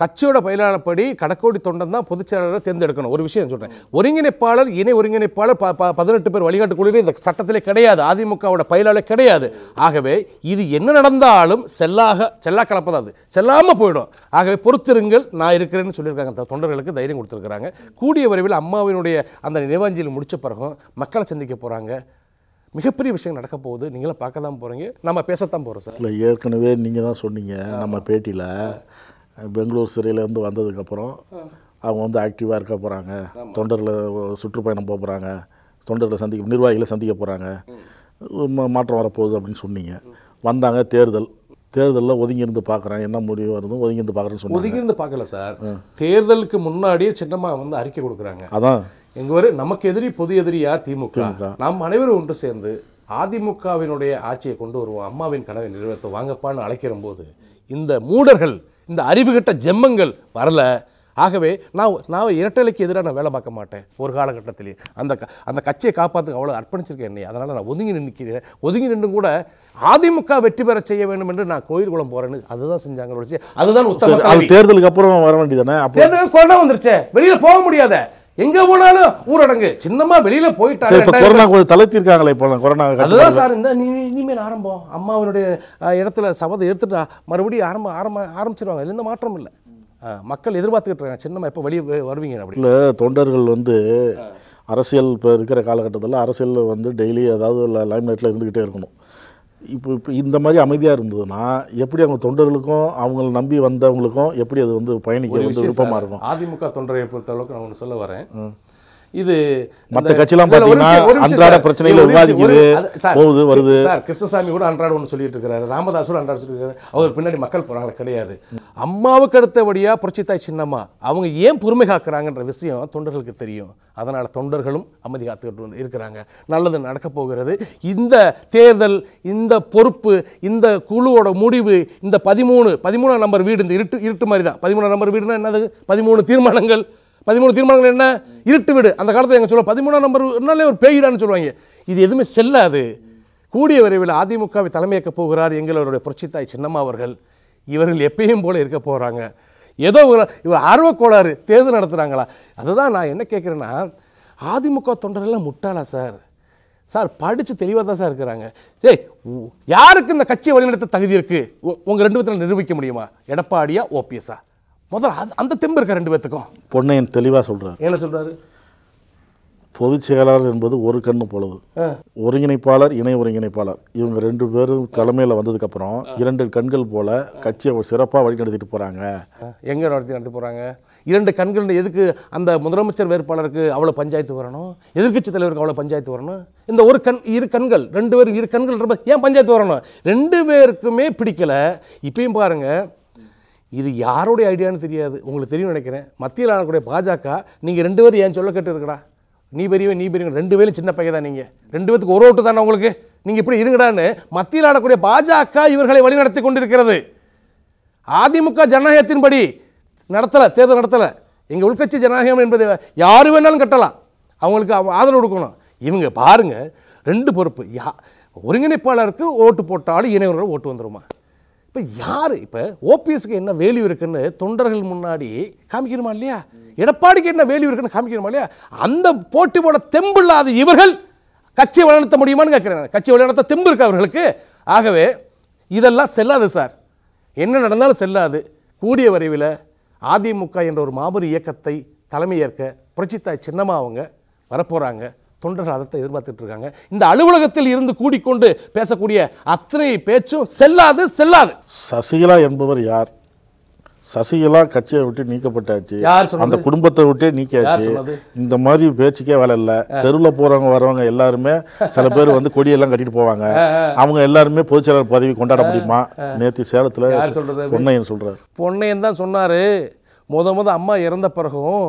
கட்சியோட பயிலாளப்படி கடக்கோடி தொண்டன் தான் பொதுச்செயலாளர் தேர்ந்தெடுக்கணும் ஒரு விஷயம் சொல்கிறேன் ஒருங்கிணைப்பாளர் இணை ஒருங்கிணைப்பாளர் பதினெட்டு பேர் வழிகாட்டு குழுவே இந்த சட்டத்திலே கிடையாது அதிமுகவோட பயிலாளர் கிடையாது ஆகவே இது என்ன நடந்தாலும் செல்லாக செல்லா கலப்பதாது செல்லாமல் போயிடும் ஆகவே பொறுத்திருங்கள் நான் இருக்கிறேன்னு சொல்லியிருக்காங்க தொண்டர்களுக்கு தைரியம் கொடுத்துருக்குறாங்க கூடிய விரைவில் அம்மாவினுடைய அந்த நினைவாஞ்சலி முடிச்ச பிறகும் மக்களை சந்திக்க போகிறாங்க மிகப்பெரிய விஷயம் நடக்க போகுது நீங்களும் பார்க்க தான் போகிறீங்க நம்ம பேசத்தான் போகிறோம் சார் இல்லை ஏற்கனவே நீங்கள் தான் சொன்னீங்க நம்ம பேட்டியில் பெங்களூர் சிறையிலேருந்து வந்ததுக்கப்புறம் அவங்க வந்து ஆக்டிவாக இருக்க போகிறாங்க தொண்டரில் சுற்றுப்பயணம் போக போகிறாங்க தொண்டரில் சந்திக்க நிர்வாகிகளை சந்திக்க போகிறாங்க மாற்றம் வரப்போகுது அப்படின்னு சொன்னீங்க வந்தாங்க தேர்தல் தேர்தலில் ஒதுங்கியிருந்து பார்க்குறேன் என்ன முடிவு வருது ஒதுங்கியிருந்து பார்க்குறேன்னு சொன்னாங்க ஒதுங்கியிருந்து பார்க்கல சார் தேர்தலுக்கு முன்னாடியே சின்னமாக வந்து அறிக்கை கொடுக்குறாங்க அதான் எங்கள் வரை நமக்கு எதிரி பொது எதிரி யார் திமுக நாம் அனைவரும் ஒன்று சேர்ந்து அதிமுகவினுடைய ஆட்சியை கொண்டு வருவோம் அம்மாவின் கனவை நிறுவனத்தை வாங்கப்பான்னு அழைக்கிற போது இந்த மூடர்கள் இந்த அறிவு கட்ட ஜெம்மங்கள் வரல ஆகவே நான் நான் இரட்டலைக்கு எதிராக நான் வேலை பார்க்க மாட்டேன் ஒரு காலகட்டத்திலேயே அந்த அந்த கட்சியை காப்பாற்றுக்கு அவ்வளோ அர்ப்பணிச்சிருக்கேன் என்னை அதனால் நான் ஒதுங்கி நின்றுக்கிறேன் ஒதுங்கி நின்று கூட அதிமுக வெற்றி பெற செய்ய வேண்டும் என்று நான் கோயில் குளம் போகிறேன்னு அதுதான் செஞ்சாங்க அதுதான் தேர்தலுக்கு அப்புறம் வர வேண்டியதானே தேர்தலுக்கு கொரோனா வந்துருச்சு வெளியில் போக முடியாத எங்க போனாலும் ஊரடங்கு சின்னமா வெளியில போயிட்டாங்க கொரோனா தளர்த்திருக்காங்களே இப்போ கொரோனா அதுதான் சார் இந்த இனிமேல் ஆரம்பம் அம்மாவினுடைய இடத்துல சபதம் எடுத்துட்டா மறுபடியும் ஆரம்ப ஆரம்ப ஆரம்பிச்சிருவாங்க எந்த மாற்றம் இல்லை மக்கள் எதிர்பார்த்துக்கிட்டு இருக்காங்க சின்னமா எப்போ வெளியே வருவீங்க அப்படி இல்லை தொண்டர்கள் வந்து அரசியல் இப்போ இருக்கிற காலகட்டத்தில் அரசியல் வந்து டெய்லி ஏதாவது லைம்லைட்டில் இருந்துக்கிட்டே இருக்கணும் இப்போ இப்போ இந்த மாதிரி அமைதியாக இருந்ததுன்னா எப்படி அவங்க தொண்டர்களுக்கும் அவங்கள நம்பி வந்தவங்களுக்கும் எப்படி அது வந்து பயணிக்க வந்து விருப்பமாக இருக்கும் அதிமுக தொண்டரை பொறுத்த அளவுக்கு நான் ஒன்று சொல்ல வரேன் இது மற்ற கட்சியெல்லாம் பார்த்தீங்கன்னா அன்றாட பிரச்சனையில் விவாதிக்குது போகுது வருது சார் கிருஷ்ணசாமி கூட அன்றாட ஒன்று சொல்லிட்டு இருக்கிறாரு ராமதாஸ் கூட அன்றாட சொல்லியிருக்காரு அவர் பின்னாடி மக்கள் போகிறாங்க கிடையாது அம்மாவுக்கு அடுத்தபடியாக புரட்சித்தாய் சின்னம்மா அவங்க ஏன் பொறுமை காக்குறாங்கன்ற விஷயம் தொண்டர்களுக்கு தெரியும் அதனால் தொண்டர்களும் அமைதி காத்துக்கிட்டு இருக்கிறாங்க நல்லது நடக்கப் போகிறது இந்த தேர்தல் இந்த பொறுப்பு இந்த குழுவோட முடிவு இந்த பதிமூணு பதிமூணாம் நம்பர் வீடு இந்த இருட்டு இருட்டு மாதிரி தான் பதிமூணாம் நம்பர் வீடுனா என்னது பதிமூணு தீர்மானங்கள் பதிமூணு தீர்மானங்கள் என்ன இருட்டு வீடு அந்த காலத்தில் எங்கள் சொல்ல பதிமூணாம் என்னாலே ஒரு பேயிடான்னு சொல்லுவாங்க இது எதுவுமே செல்லாது கூடிய விரைவில் அதிமுகவை தலைமையேற்க போகிறார் எங்களுடைய புரட்சித்தாய் சின்னம்மா அவர்கள் இவர்கள் எப்பயும் போல இருக்க போகிறாங்க ஏதோ இவர் ஆர்வக்கோளாறு தேர்தல் நடத்துகிறாங்களா அதுதான் நான் என்ன கேட்குறேன்னா அதிமுக தொண்டரெல்லாம் முட்டாளா சார் சார் படித்து தெளிவாக தான் சார் இருக்கிறாங்க சரி யாருக்கு இந்த கட்சியை வழிநடத்த தகுதி இருக்குது உங்கள் ரெண்டு பேர்த்தில் நிரூபிக்க முடியுமா எடப்பாடியா ஓபிஎஸ்ஸா முதல்ல அது அந்த தெம்பு இருக்க ரெண்டு பேர்த்துக்கும் பொண்ணை என் தெளிவாக சொல்கிறார் என்ன சொல்கிறாரு பொதுச் செயலாளர் என்பது ஒரு கண்ணு பொழுது ஒருங்கிணைப்பாளர் இணை ஒருங்கிணைப்பாளர் இவங்க ரெண்டு பேரும் தலைமையில் வந்ததுக்கப்புறம் இரண்டு கண்கள் போல கட்சியை சிறப்பாக வழி நடத்திட்டு போகிறாங்க எங்கே நடத்தி நடத்தி போகிறாங்க இரண்டு கண்கள் எதுக்கு அந்த முதலமைச்சர் வேட்பாளருக்கு அவ்வளோ பஞ்சாயத்து வரணும் எதிர்கட்சி தலைவருக்கு அவ்வளோ பஞ்சாயத்து வரணும் இந்த ஒரு கண் இரு கண்கள் ரெண்டு பேரும் இரு கண்கள் ஏன் பஞ்சாயத்து வரணும் ரெண்டு பேருக்குமே பிடிக்கலை இப்பயும் பாருங்கள் இது யாருடைய ஐடியான்னு தெரியாது உங்களுக்கு தெரியும் நினைக்கிறேன் மத்தியில் ஆனக்கூடிய பாஜக நீங்கள் ரெண்டு பேரும் ஏன் சொல்ல கேட்டு இருக்கடா நீ பெரியவன் நீ பெரியவன் ரெண்டு பேரும் சின்ன பையன் தான் நீங்கள் ரெண்டு பேத்துக்கு ஒரு ஓட்டு தானே உங்களுக்கு நீங்கள் இப்படி இருங்கடான்னு மத்தியில் ஆடக்கூடிய பாஜக இவர்களை வழிநடத்தி கொண்டிருக்கிறது அதிமுக ஜனநாயகத்தின்படி நடத்தலை தேர்தல் நடத்தலை எங்கள் உள்கட்சி ஜனநாயகம் என்பது யார் வேணாலும் கட்டலாம் அவங்களுக்கு ஆதரவு கொடுக்கணும் இவங்க பாருங்கள் ரெண்டு பொறுப்பு யா ஒருங்கிணைப்பாளருக்கு ஓட்டு போட்டாலும் இணையவர்கள் ஓட்டு வந்துடுமா இப்போ யார் இப்போ ஓபிஎஸ்க்கு என்ன வேல்யூ இருக்குன்னு தொண்டர்கள் முன்னாடி காமிக்கணுமா இல்லையா எடப்பாடிக்கு என்ன வேல்யூ இருக்குன்னு காமிக்கணுமா இல்லையா அந்த போட்டி போட இல்லாத இவர்கள் கட்சியை வழிநடத்த முடியுமான்னு கேட்குறேன் கட்சி வழிநடத்த தெம்பு இருக்கு அவர்களுக்கு ஆகவே இதெல்லாம் செல்லாது சார் என்ன நடந்தாலும் செல்லாது கூடிய வரைவில் அதிமுக என்ற ஒரு மாபெரும் இயக்கத்தை தலைமையேற்க புரட்சித்தாய் சின்னமாக அவங்க வரப்போகிறாங்க தொண்டர்கள் அதை எதிர்பார்த்துட்டு இருக்காங்க இந்த அலுவலகத்தில் இருந்து கூடிக்கொண்டு பேசக்கூடிய அத்தனை பேச்சும் செல்லாது செல்லாது சசிகலா என்பவர் யார் சசிகலா கட்சியை விட்டு நீக்கப்பட்டாச்சு அந்த குடும்பத்தை விட்டே நீக்கியாச்சு இந்த மாதிரி பேச்சுக்கே வேலை இல்லை தெருவில் போறவங்க வரவங்க எல்லாருமே சில பேர் வந்து கொடியெல்லாம் கட்டிட்டு போவாங்க அவங்க எல்லாருமே பொதுச்செயலாளர் பதவி கொண்டாட முடியுமா நேற்று சேலத்தில் பொன்னையன் சொல்றாரு பொன்னையன் தான் சொன்னாரு முத முத அம்மா இறந்த பிறகும்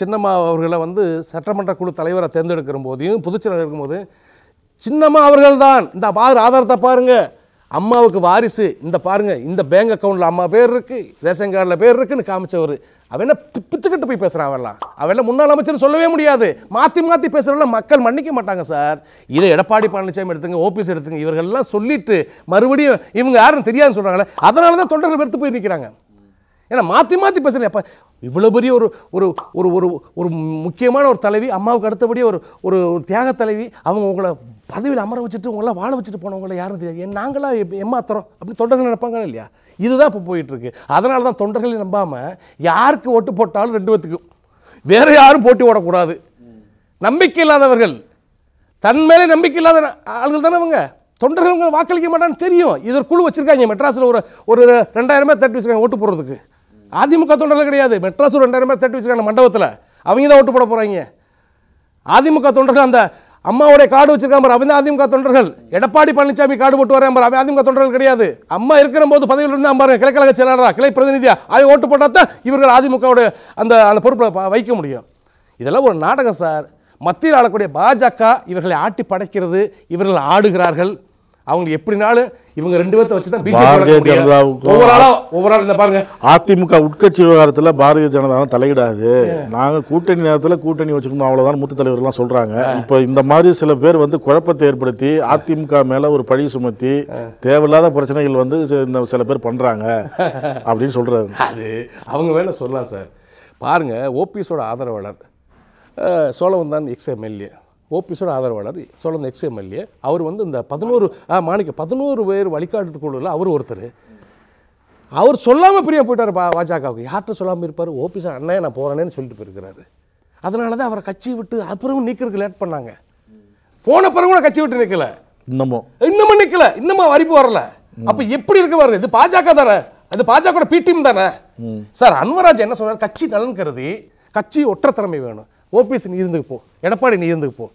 சின்னம்மா அவர்களை வந்து சட்டமன்ற குழு தலைவரை தேர்ந்தெடுக்கிற போதையும் புதுச்சேரியில் இருக்கும்போது சின்னம்மா அவர்கள் தான் இந்த பாரு ஆதாரத்தை பாருங்கள் அம்மாவுக்கு வாரிசு இந்த பாருங்கள் இந்த பேங்க் அக்கௌண்ட்டில் அம்மா பேர் இருக்குது ரேஷன் கார்டில் பேர் இருக்குன்னு காமிச்சவர் அவன் என்ன பித்துக்கிட்டு போய் பேசுகிறான் அவெல்லாம் அவெல்லாம் முன்னாள் அமைச்சர் சொல்லவே முடியாது மாற்றி மாற்றி பேசுகிறவங்கள மக்கள் மன்னிக்க மாட்டாங்க சார் இதை எடப்பாடி பழனிசாமி எடுத்துங்க ஓபிஎஸ் எடுத்துங்க இவர்கள்லாம் சொல்லிட்டு மறுபடியும் இவங்க யாருன்னு தெரியாதுன்னு சொல்கிறாங்களே அதனால தான் தொண்டர்கள் பெருத்து போய் நிற்கிறாங்க ஏன்னா மாற்றி மாற்றி பேசுகிறேன் அப்போ இவ்வளோ பெரிய ஒரு ஒரு ஒரு ஒரு ஒரு முக்கியமான ஒரு தலைவி அம்மாவுக்கு அடுத்தபடி ஒரு ஒரு ஒரு தியாக தலைவி அவங்க உங்களை பதவியில் அமர வச்சுட்டு உங்களாம் வாழ வச்சுட்டு போனவங்கள யாரும் தெரியாது நாங்களாம் ஏமாத்துறோம் அப்படின்னு தொண்டர்கள் நினைப்பாங்க இல்லையா இதுதான் இப்போ போயிட்டுருக்கு அதனால தான் தொண்டர்களை நம்பாமல் யாருக்கு ஓட்டு போட்டாலும் ரெண்டு பேத்துக்கும் வேறு யாரும் போட்டி ஓடக்கூடாது நம்பிக்கை இல்லாதவர்கள் தன் மேலே நம்பிக்கை இல்லாத ஆள்கள் தானே அவங்க தொண்டர்கள் வாக்களிக்க மாட்டான்னு தெரியும் இதர் குழு வச்சுருக்காங்க மெட்ராஸில் ஒரு ஒரு ரெண்டாயிரமே தட்டி வச்சுருக்காங்க ஓட்டு போடுறதுக்கு அதிமுக தொண்டர்கள் கிடையாது மெட்ராஸ் ரெண்டாயிரம் பேர் தட்டி வச்சுருக்காங்க மண்டபத்தில் அவங்க தான் ஓட்டு போட போகிறாங்க அதிமுக தொண்டர்கள் அந்த அம்மாவுடைய காடு வச்சிருக்காம அவங்க அதிமுக தொண்டர்கள் எடப்பாடி பழனிசாமி காடு போட்டு வரேன் அவன் அதிமுக தொண்டர்கள் கிடையாது அம்மா இருக்கிற போது பதவியில் இருந்தால் பாருங்க கிளைக்கழக செயலாளராக கிளை பிரதிநிதியாக அவை ஓட்டு போட்டால் தான் இவர்கள் அதிமுகவுடைய அந்த அந்த பொறுப்பில் வைக்க முடியும் இதெல்லாம் ஒரு நாடகம் சார் மத்தியில் ஆளக்கூடிய பாஜக இவர்களை ஆட்டி படைக்கிறது இவர்கள் ஆடுகிறார்கள் அவங்க எப்படினாலும் இவங்க ரெண்டு பேர்த்த வச்சு தான் பாரதிய ஜனதாவுக்கும் ஓவராலாக ஓவரால் இந்த பாருங்க அதிமுக உட்கட்சி விவகாரத்தில் பாரதிய ஜனதாவும் தலையிடாது நாங்கள் கூட்டணி நேரத்தில் கூட்டணி வச்சுக்கணும் அவ்வளோதான் மூத்த தலைவர்கள்லாம் சொல்கிறாங்க இப்போ இந்த மாதிரி சில பேர் வந்து குழப்பத்தை ஏற்படுத்தி அதிமுக மேலே ஒரு பழி சுமத்தி தேவையில்லாத பிரச்சனைகள் வந்து இந்த சில பேர் பண்ணுறாங்க அப்படின்னு சொல்கிறாரு அது அவங்க வேலை சொல்லலாம் சார் பாருங்கள் ஓபிஎஸோட ஆதரவாளர் சோழவன் தான் எக்ஸ் எம்எல்ஏ ஓபிஸோட ஆதரவாளர் சோழந்த எக்ஸ் எம்எல்ஏ அவர் வந்து இந்த பதினோரு மாணிக்க பதினோரு பேர் வழிகாட்டு குழுவில் அவர் ஒருத்தர் அவர் சொல்லாமல் பிரியா போயிட்டார் பா பாஜகவுக்கு யார்கிட்ட சொல்லாமல் இருப்பார் ஓபிஸ் அண்ணா நான் போகிறேன்னு சொல்லிட்டு போயிருக்கிறாரு அதனால தான் அவரை கட்சி விட்டு அப்புறம் நீக்கிறதுக்கு லேட் பண்ணாங்க போன பிறகு கூட கட்சி விட்டு நிற்கல இன்னமும் இன்னமும் நிற்கல இன்னமும் வரிப்பு வரல அப்போ எப்படி இருக்க வர்றது இது பாஜக தானே அது பாஜக பிடிஎம் தானே சார் அன்வராஜ் என்ன சொல்றாரு கட்சி நலன் கருதி கட்சி ஒற்றத்திறமை வேணும் ஓபிஎஸ் நீ இருந்துக்கு போ எடப்பாடி நீ இருந்துக்கு போ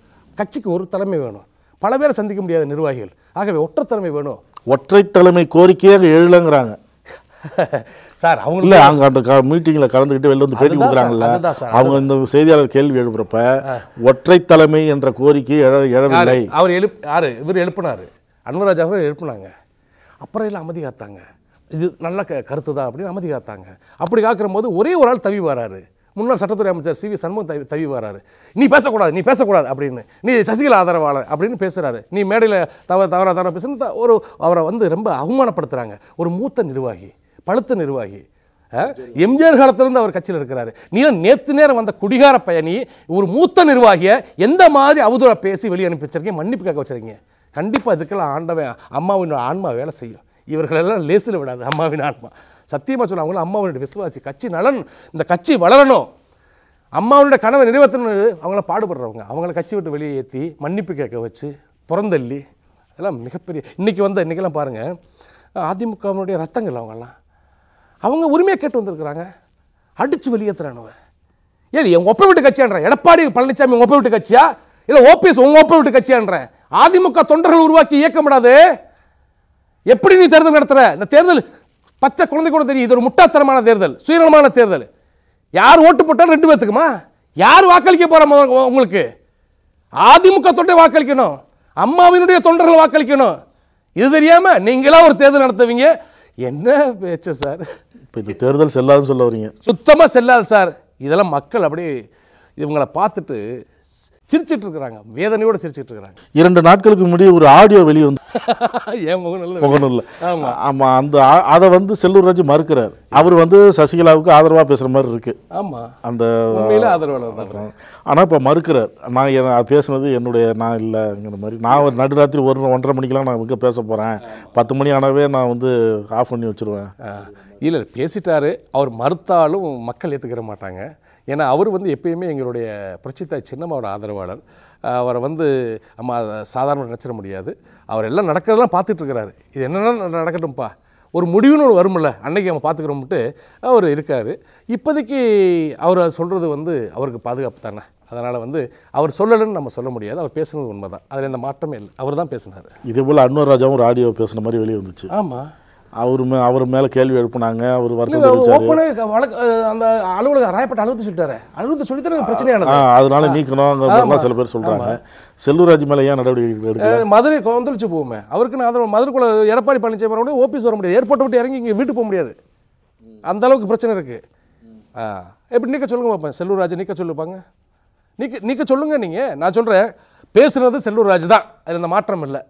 கட்சிக்கு ஒரு தலைமை வேணும் பல பேரை சந்திக்க முடியாத நிர்வாகிகள் ஆகவே ஒற்றை தலைமை வேணும் ஒற்றை தலைமை கோரிக்கையாக எழுலங்கிறாங்க சார் அவங்க இல்லை அவங்க அந்த மீட்டிங்கில் கலந்துக்கிட்டு வெளில வந்து பேட்டி கொடுக்குறாங்கல்ல அவங்க இந்த செய்தியாளர் கேள்வி எழுப்புறப்ப ஒற்றை தலைமை என்ற கோரிக்கை எழ எழவில்லை அவர் எழுப் யார் இவர் எழுப்பினார் அன்வராஜ் அவர்கள் எழுப்பினாங்க அப்புறம் எல்லாம் அமைதி காத்தாங்க இது நல்ல க கருத்து தான் அப்படின்னு அமைதி காத்தாங்க அப்படி காக்கிற போது ஒரே ஒரு ஆள் தவி வராரு முன்னாள் சட்டத்துறை அமைச்சர் சி வி சண்முகம் தவி தவி வராரு நீ பேசக்கூடாது நீ பேசக்கூடாது அப்படின்னு நீ சசிகலா ஆதரவாளர் அப்படின்னு பேசுகிறாரு நீ மேடையில் தவ தவறாக தவறாக பேசுன்னு ஒரு அவரை வந்து ரொம்ப அவமானப்படுத்துகிறாங்க ஒரு மூத்த நிர்வாகி பழுத்த நிர்வாகி எம்ஜிஆர் காலத்திலிருந்து அவர் கட்சியில் இருக்கிறாரு நீ நேற்று நேரம் வந்த குடிகார பயணி ஒரு மூத்த நிர்வாகியை எந்த மாதிரி அவதூற பேசி வெளியே அனுப்பி மன்னிப்பு கேட்க வச்சிருக்கீங்க கண்டிப்பாக இதுக்கெல்லாம் ஆண்டவன் அம்மாவின் ஆன்மா வேலை செய்யும் இவர்களெல்லாம் லேசில் விடாது அம்மாவின் ஆன்மா சத்தியமாக சொன்னாங்க அம்மாவனுடைய விசுவாசி கட்சி நலன் இந்த கட்சி வளரணும் அம்மாவனுடைய கனவை நிறைவேற்றணும் அவங்கள பாடுபடுறவங்க அவங்கள கட்சி விட்டு வெளியே ஏற்றி மன்னிப்பு கேட்க வச்சு புறந்தள்ளி அதெல்லாம் மிகப்பெரிய இன்றைக்கி வந்த இன்றைக்கெல்லாம் பாருங்கள் அதிமுகவினுடைய ரத்தங்கள் அவங்கெல்லாம் அவங்க உரிமையாக கேட்டு வந்திருக்கிறாங்க அடித்து வெளியேற்றுறானுவ ஏன் என் ஒப்பை விட்டு கட்சியான்ற எடப்பாடி பழனிசாமி உங்கள் ஒப்பை விட்டு கட்சியா இல்லை ஓபிஎஸ் உங்கள் ஒப்பை விட்டு கட்சியான்றேன் அதிமுக தொண்டர்கள் உருவாக்கி இயக்க முடியாது எப்படி நீ தேர்தல் நடத்துகிற இந்த தேர்தல் பச்சை குழந்தை கூட தெரியும் இது ஒரு முட்டாத்தனமான தேர்தல் சுயநலமான தேர்தல் யார் ஓட்டு போட்டாலும் ரெண்டு பேர்த்துக்குமா யார் வாக்களிக்க போகிற உங்களுக்கு அதிமுக தொண்டை வாக்களிக்கணும் அம்மாவினுடைய தொண்டர்கள் வாக்களிக்கணும் இது தெரியாமல் நீங்களாக ஒரு தேர்தல் நடத்துவீங்க என்ன பேச்சு சார் இப்போ இந்த தேர்தல் செல்லாதுன்னு சொல்ல வரீங்க சுத்தமாக செல்லாது சார் இதெல்லாம் மக்கள் அப்படியே இவங்களை பார்த்துட்டு சிரிச்சிட்டு இருக்கிறாங்க வேதனையோட சிரிச்சிட்டு இருக்கிறாங்க இரண்டு நாட்களுக்கு முன்னாடி ஒரு ஆடியோ வெளியே வந்து ஏன் முகநூல் இல்லை ஆமாம் அந்த அதை வந்து செல்லூர் ராஜ் மறுக்கிறார் அவர் வந்து சசிகலாவுக்கு ஆதரவாக பேசுகிற மாதிரி இருக்கு ஆமாம் அந்த ஆதரவாளர் ஆனால் இப்போ மறுக்கிறார் நான் என் பேசுனது என்னுடைய நான் இல்லைங்கிற மாதிரி நான் ஒரு நடுராத்திரி ஒரு ஒன்றரை மணிக்கெலாம் நான் இங்கே பேச போகிறேன் பத்து மணி ஆனாவே நான் வந்து ஆஃப் பண்ணி வச்சுருவேன் இல்லை பேசிட்டாரு அவர் மறுத்தாலும் மக்கள் ஏற்றுக்கிற மாட்டாங்க ஏன்னா அவர் வந்து எப்பயுமே எங்களுடைய பிரச்சித்தா சின்னம்மாவோட ஆதரவாளர் அவரை வந்து நம்ம சாதாரண நினச்சிட முடியாது அவர் எல்லாம் நடக்கிறதெல்லாம் பார்த்துட்ருக்கிறாரு இது என்னென்ன நடக்கட்டும்ப்பா ஒரு முடிவுன்னு ஒரு வரும்ல அன்னைக்கு நம்ம பார்த்துக்கிறோம்ட்டு அவர் இருக்கார் இப்போதைக்கு அவர் சொல்கிறது வந்து அவருக்கு பாதுகாப்பு தானே அதனால் வந்து அவர் சொல்லலைன்னு நம்ம சொல்ல முடியாது அவர் பேசுனது உண்மை தான் அதில் எந்த மாற்றமே இல்லை அவர் தான் பேசினார் இதே போல் அன்வர் ராஜாவும் ராடியோ பேசுன மாதிரி வெளியே வந்துச்சு ஆமாம் அவர் மே அவர் மேலே கேள்வி எழுப்புனாங்க அவர் வருத்தம் வழக்கு அந்த அலுவலக ராயப்பட்ட அலுவலகத்தை சொல்லிட்டாரு அலுவலகத்தை சொல்லித்தாரு பிரச்சனையானது அதனால நீக்கணும் சில பேர் சொல்கிறாங்க செல்லூராஜ் மேலே ஏன் நடவடிக்கை எடுக்க மதுரை கொந்தளிச்சு போவோமே அவருக்கு நான் மதுரை மதுரைக்குள்ள எடப்பாடி பழனிசாமி ஓபிஸ் வர முடியாது ஏர்போர்ட் விட்டு இறங்கி இங்கே வீட்டுக்கு போக முடியாது அந்த அளவுக்கு பிரச்சனை இருக்குது எப்படி நீக்க சொல்லுங்க பார்ப்பேன் செல்லூர்ராஜ் நீக்க சொல்லுப்பாங்க நீக்க நீக்க சொல்லுங்க நீங்கள் நான் சொல்கிறேன் பேசுனது செல்லூர் ராஜ் தான் அதில் இந்த மாற்றம் இல்லை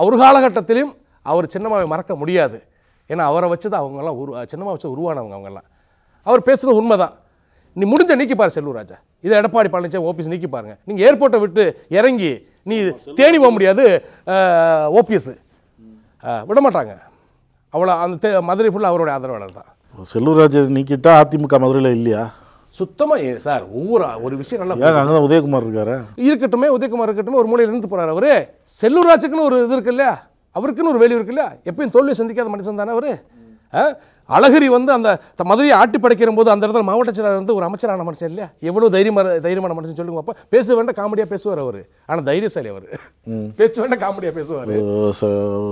அவர் காலகட்டத்திலையும் அவர் சின்னமாவை மறக்க முடியாது ஏன்னா அவரை வச்சு தான் அவங்கெல்லாம் உரு சின்னமாக வச்சு உருவானவங்க அவங்கெல்லாம் அவர் பேசுகிறது உண்மை தான் நீ முடிஞ்ச நீக்கிப்பார் செல்லூர் ராஜா இதை எடப்பாடி பழனிசாமி ஓபிஎஸ் நீக்கி பாருங்க நீங்கள் ஏர்போர்ட்டை விட்டு இறங்கி நீ தேடி போக முடியாது ஓபிஎஸ் விட மாட்டாங்க அவ்வளோ அந்த தே மதுரை ஃபுல்லாக அவருடைய ஆதரவாளர் தான் செல்லூர் ராஜா நீக்கிட்டா அதிமுக மதுரையில் இல்லையா சுத்தமாக சார் ஒவ்வொரு ஒரு விஷயம் நல்லா அங்கே உதயகுமார் இருக்காரு இருக்கட்டும் உதயகுமார் இருக்கட்டும் ஒரு மூலையில் இருந்து போகிறார் அவர் செல்லூர் ராஜுக்குன்னு ஒரு இது இருக்கு இல்லையா அவருக்குன்னு ஒரு வேலி இருக்குல்ல எப்பயும் தோல்வியை சந்திக்காத மனுஷன் தானே அவர் அழகிரி வந்து அந்த மதுரையை ஆட்டி படைக்கிற போது அந்த இடத்துல மாவட்ட செயலாளர் வந்து ஒரு அமைச்சரான மனுஷன் இல்லையா எவ்வளோ தைரியமான தைரியமான மனுஷன் சொல்லுங்க அப்போ பேச வேண்டாம் காமெடியாக பேசுவார் அவர் ஆனால் தைரியசாலி அவர் பேச்சு வேண்டாம் காமெடியாக பேசுவார்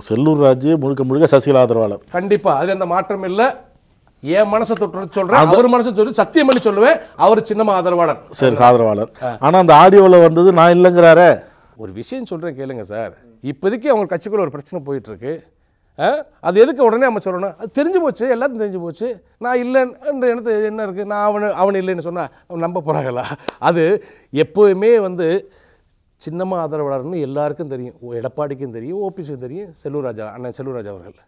செல்லூர் ராஜு முழுக்க முழுக்க சசிகலா ஆதரவாளர் கண்டிப்பாக அது அந்த மாற்றம் இல்லை என் மனசை தொற்று சொல்றேன் அவர் மனசை தொற்று சத்தியம் பண்ணி சொல்லுவேன் அவர் சின்னமா ஆதரவாளர் சரி ஆதரவாளர் ஆனால் அந்த ஆடியோவில் வந்தது நான் இல்லைங்கிறாரே ஒரு விஷயம் சொல்கிறேன் கேளுங்க சார் இப்போதைக்கு அவங்க கட்சிக்குள்ளே ஒரு பிரச்சனை போயிட்டுருக்கு அது எதுக்கு உடனே நம்ம சொல்லணும் அது தெரிஞ்சு போச்சு எல்லாத்தையும் தெரிஞ்சு போச்சு நான் இல்லைன்ற எனக்கு என்ன இருக்குது நான் அவனு அவன் இல்லைன்னு சொன்னால் அவன் நம்ப போகிறாங்களா அது எப்போயுமே வந்து சின்னம்மா ஆதரவாளர்னு எல்லாருக்கும் தெரியும் எடப்பாடிக்கும் தெரியும் ஓபிஸுக்கும் தெரியும் செல்லூர் ராஜா அண்ணன் செல்லூர் ராஜா அவர்கள்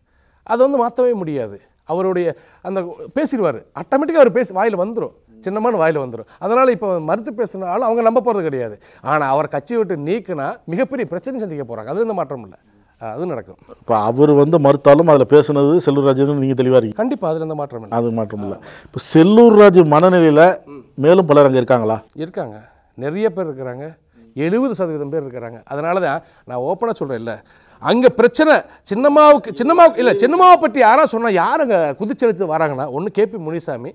அதை வந்து மாற்றவே முடியாது அவருடைய அந்த பேசிடுவார் ஆட்டோமேட்டிக்காக அவர் பேசி வாயில் வந்துடும் சின்னமான வாயில் வந்துடும் அதனால் இப்போ மறுத்து பேசுனாலும் அவங்க நம்ப போகிறது கிடையாது ஆனால் அவர் கட்சியை விட்டு நீக்கினா மிகப்பெரிய பிரச்சனை சந்திக்க போகிறாங்க அது எந்த மாற்றம் இல்லை அது நடக்கும் இப்போ அவர் வந்து மறுத்தாலும் அதில் பேசுனது செல்லூர் ராஜன் நீங்கள் தெளிவாக இருக்கீங்க கண்டிப்பாக அதில் எந்த மாற்றம் இல்லை அது மாற்றம் இல்லை இப்போ செல்லூர் ராஜு மனநிலையில் மேலும் பலர் அங்கே இருக்காங்களா இருக்காங்க நிறைய பேர் இருக்கிறாங்க எழுபது சதவீதம் பேர் இருக்கிறாங்க அதனால தான் நான் ஓப்பனாக சொல்கிறேன் இல்லை அங்கே பிரச்சனை சின்னம்மாவுக்கு சின்னம்மாவுக்கு இல்லை சின்னம்மாவை பற்றி யாராக சொன்னால் யார் அங்கே குதிச்செழுத்து வராங்கன்னா ஒன்று கேபி முனிசாமி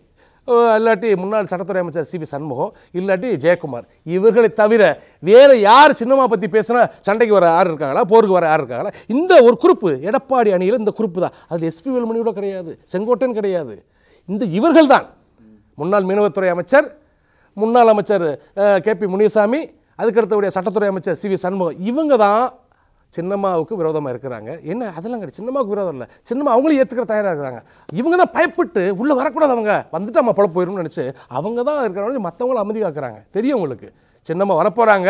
இல்லாட்டி முன்னாள் சட்டத்துறை அமைச்சர் சி வி சண்முகம் இல்லாட்டி ஜெயக்குமார் இவர்களை தவிர வேறு யார் சின்னம்மா பற்றி பேசுனா சண்டைக்கு வர யார் இருக்காங்களா போருக்கு வர யார் இருக்காங்களா இந்த ஒரு குறிப்பு எடப்பாடி அணியில் இந்த குறிப்பு தான் அது எஸ்பி வேலுமணியோட கிடையாது செங்கோட்டன் கிடையாது இந்த இவர்கள் தான் முன்னாள் மீனவத்துறை அமைச்சர் முன்னாள் அமைச்சர் கே பி முனிசாமி அதுக்கடுத்த சட்டத்துறை அமைச்சர் சி வி சண்முகம் இவங்க தான் சின்னம்மாவுக்கு விரோதமாக இருக்கிறாங்க என்ன அதெல்லாம் கிடையாது சின்னம்மாவுக்கு விரோதம் இல்லை சின்னம்மா அவங்களும் ஏற்றுக்கிற தயாராக இருக்கிறாங்க இவங்க தான் பயப்பட்டு உள்ளே வரக்கூடாது அவங்க வந்துட்டு நம்ம பழப்பு போயிடும்னு நினச்சி அவங்க தான் இருக்கிறவங்க மற்றவங்களும் அமைதி காக்கிறாங்க தெரியும் உங்களுக்கு சின்னம்மா வரப்போகிறாங்க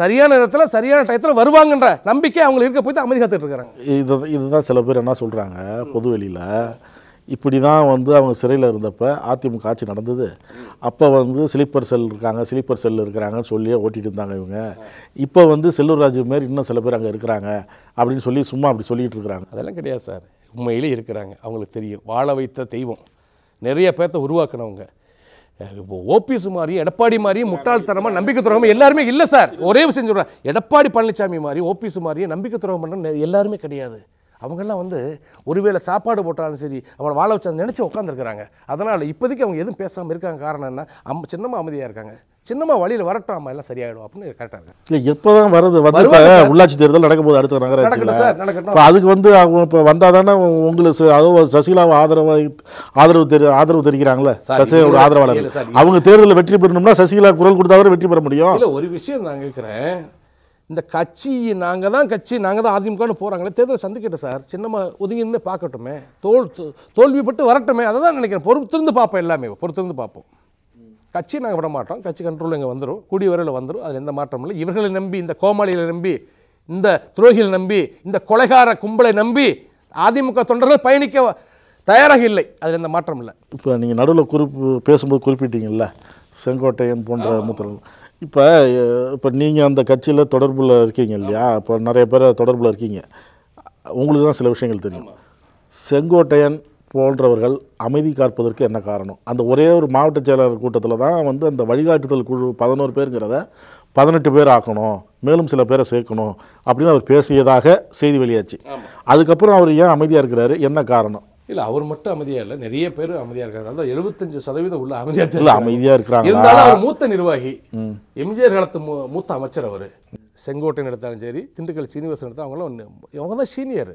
சரியான நேரத்தில் சரியான டயத்தில் வருவாங்கன்ற நம்பிக்கை அவங்க இருக்க போய் தான் அமைதி காத்துட்டு இருக்கிறாங்க இது இதுதான் சில பேர் என்ன சொல்கிறாங்க பொதுவெளியில் இப்படி தான் வந்து அவங்க சிறையில் இருந்தப்போ அதிமுக ஆட்சி நடந்தது அப்போ வந்து ஸ்லீப்பர் செல் இருக்காங்க ஸ்லீப்பர் செல் இருக்கிறாங்கன்னு சொல்லி ஓட்டிகிட்டு இருந்தாங்க இவங்க இப்போ வந்து செல்லூர் ராஜு மாரி இன்னும் சில பேர் அங்கே இருக்கிறாங்க அப்படின்னு சொல்லி சும்மா அப்படி சொல்லிகிட்டு இருக்கிறாங்க அதெல்லாம் கிடையாது சார் உண்மையிலே இருக்கிறாங்க அவங்களுக்கு தெரியும் வாழ வைத்த தெய்வம் நிறைய பேர்த்த உருவாக்கினவங்க இப்போ ஓபிஎஸ் மாதிரி எடப்பாடி மாதிரி முட்டாள்தனமாக நம்பிக்கை துரோகம் எல்லாருமே இல்லை சார் ஒரே விஷயம் சொல்கிறேன் எடப்பாடி பழனிசாமி மாதிரி ஓபிஎஸ் மாதிரியும் நம்பிக்கை துரோகம் பண்ணுற எல்லாருமே கிடையாது அவங்கெல்லாம் வந்து ஒருவேளை சாப்பாடு போட்டாலும் சரி அவனை வாழ அதை நினச்சி உட்காந்துருக்குறாங்க அதனால் இப்போதைக்கு அவங்க எதுவும் பேசாமல் இருக்காங்க காரணம் என்ன அம் சின்னமாக அமைதியாக இருக்காங்க சின்னமாக வழியில் வரட்டும் அம்மா எல்லாம் சரியாயிடும் அப்படின்னு கரெக்டாக இருக்கு இல்லை எப்போ தான் வருது வந்து உள்ளாட்சி தேர்தல் நடக்கும் போது அடுத்த நகர இப்போ அதுக்கு வந்து அவங்க இப்போ வந்தால் தானே உங்களுக்கு அதுவும் சசிகலாவை ஆதரவை ஆதரவு தெரி ஆதரவு தெரிவிக்கிறாங்களே சசிகலாவோட ஆதரவாளர்கள் அவங்க தேர்தலில் வெற்றி பெறணும்னா சசிகலா குரல் கொடுத்தா தான் வெற்றி பெற முடியும் இல்லை ஒரு விஷயம் நான் கேட்குறேன் இந்த கட்சி நாங்கள் தான் கட்சி நாங்கள் தான் அதிமுகன்னு போகிறாங்களே தேர்தல் சந்திக்கிட்டேன் சார் சின்னம்மா ஒதுங்கின்னு பார்க்கட்டுமே தோல் தோல்விப்பட்டு வரட்டுமே அதை தான் நினைக்கிறேன் பொறுத்திருந்து பார்ப்போம் எல்லாமே பொறுத்திருந்து பார்ப்போம் கட்சி நாங்கள் விட மாட்டோம் கட்சி கண்ட்ரோல் இங்கே வந்துடும் கூடிய வரையில் வந்துடும் அதில் எந்த மாற்றமும் இல்லை இவர்களை நம்பி இந்த கோமாளிகளை நம்பி இந்த துரோகிகளை நம்பி இந்த கொலைகார கும்பலை நம்பி அதிமுக தொண்டர்கள் பயணிக்க தயாராக இல்லை அதில் எந்த மாற்றம் இல்லை இப்போ நீங்கள் நடுவில் குறிப்பு பேசும்போது குறிப்பிட்டீங்கள்ல செங்கோட்டையன் போன்ற மூத்தர்கள் இப்போ இப்போ நீங்கள் அந்த கட்சியில் தொடர்பில் இருக்கீங்க இல்லையா இப்போ நிறைய பேர் தொடர்பில் இருக்கீங்க உங்களுக்கு தான் சில விஷயங்கள் தெரியும் செங்கோட்டையன் போன்றவர்கள் அமைதி காப்பதற்கு என்ன காரணம் அந்த ஒரே ஒரு மாவட்ட செயலாளர் கூட்டத்தில் தான் வந்து அந்த வழிகாட்டுதல் குழு பதினோரு பேருங்கிறத பதினெட்டு பேர் ஆக்கணும் மேலும் சில பேரை சேர்க்கணும் அப்படின்னு அவர் பேசியதாக செய்தி வெளியாச்சு அதுக்கப்புறம் அவர் ஏன் அமைதியாக இருக்கிறாரு என்ன காரணம் இல்லை அவர் மட்டும் அமைதியாக இல்லை நிறைய பேர் அமைதியாக இருக்காங்க அதாவது எழுபத்தஞ்சு சதவீதம் உள்ள அமைதியாக தெரியல அமைதியாக இருக்கிறாங்க இருந்தாலும் அவர் மூத்த நிர்வாகி எம்ஜிஆர் காலத்து மூத்த அமைச்சர் அவர் செங்கோட்டையன் எடுத்தாலும் சரி திண்டுக்கல் சீனிவாசன் எடுத்தால் அவங்களாம் அவங்க தான் சீனியர்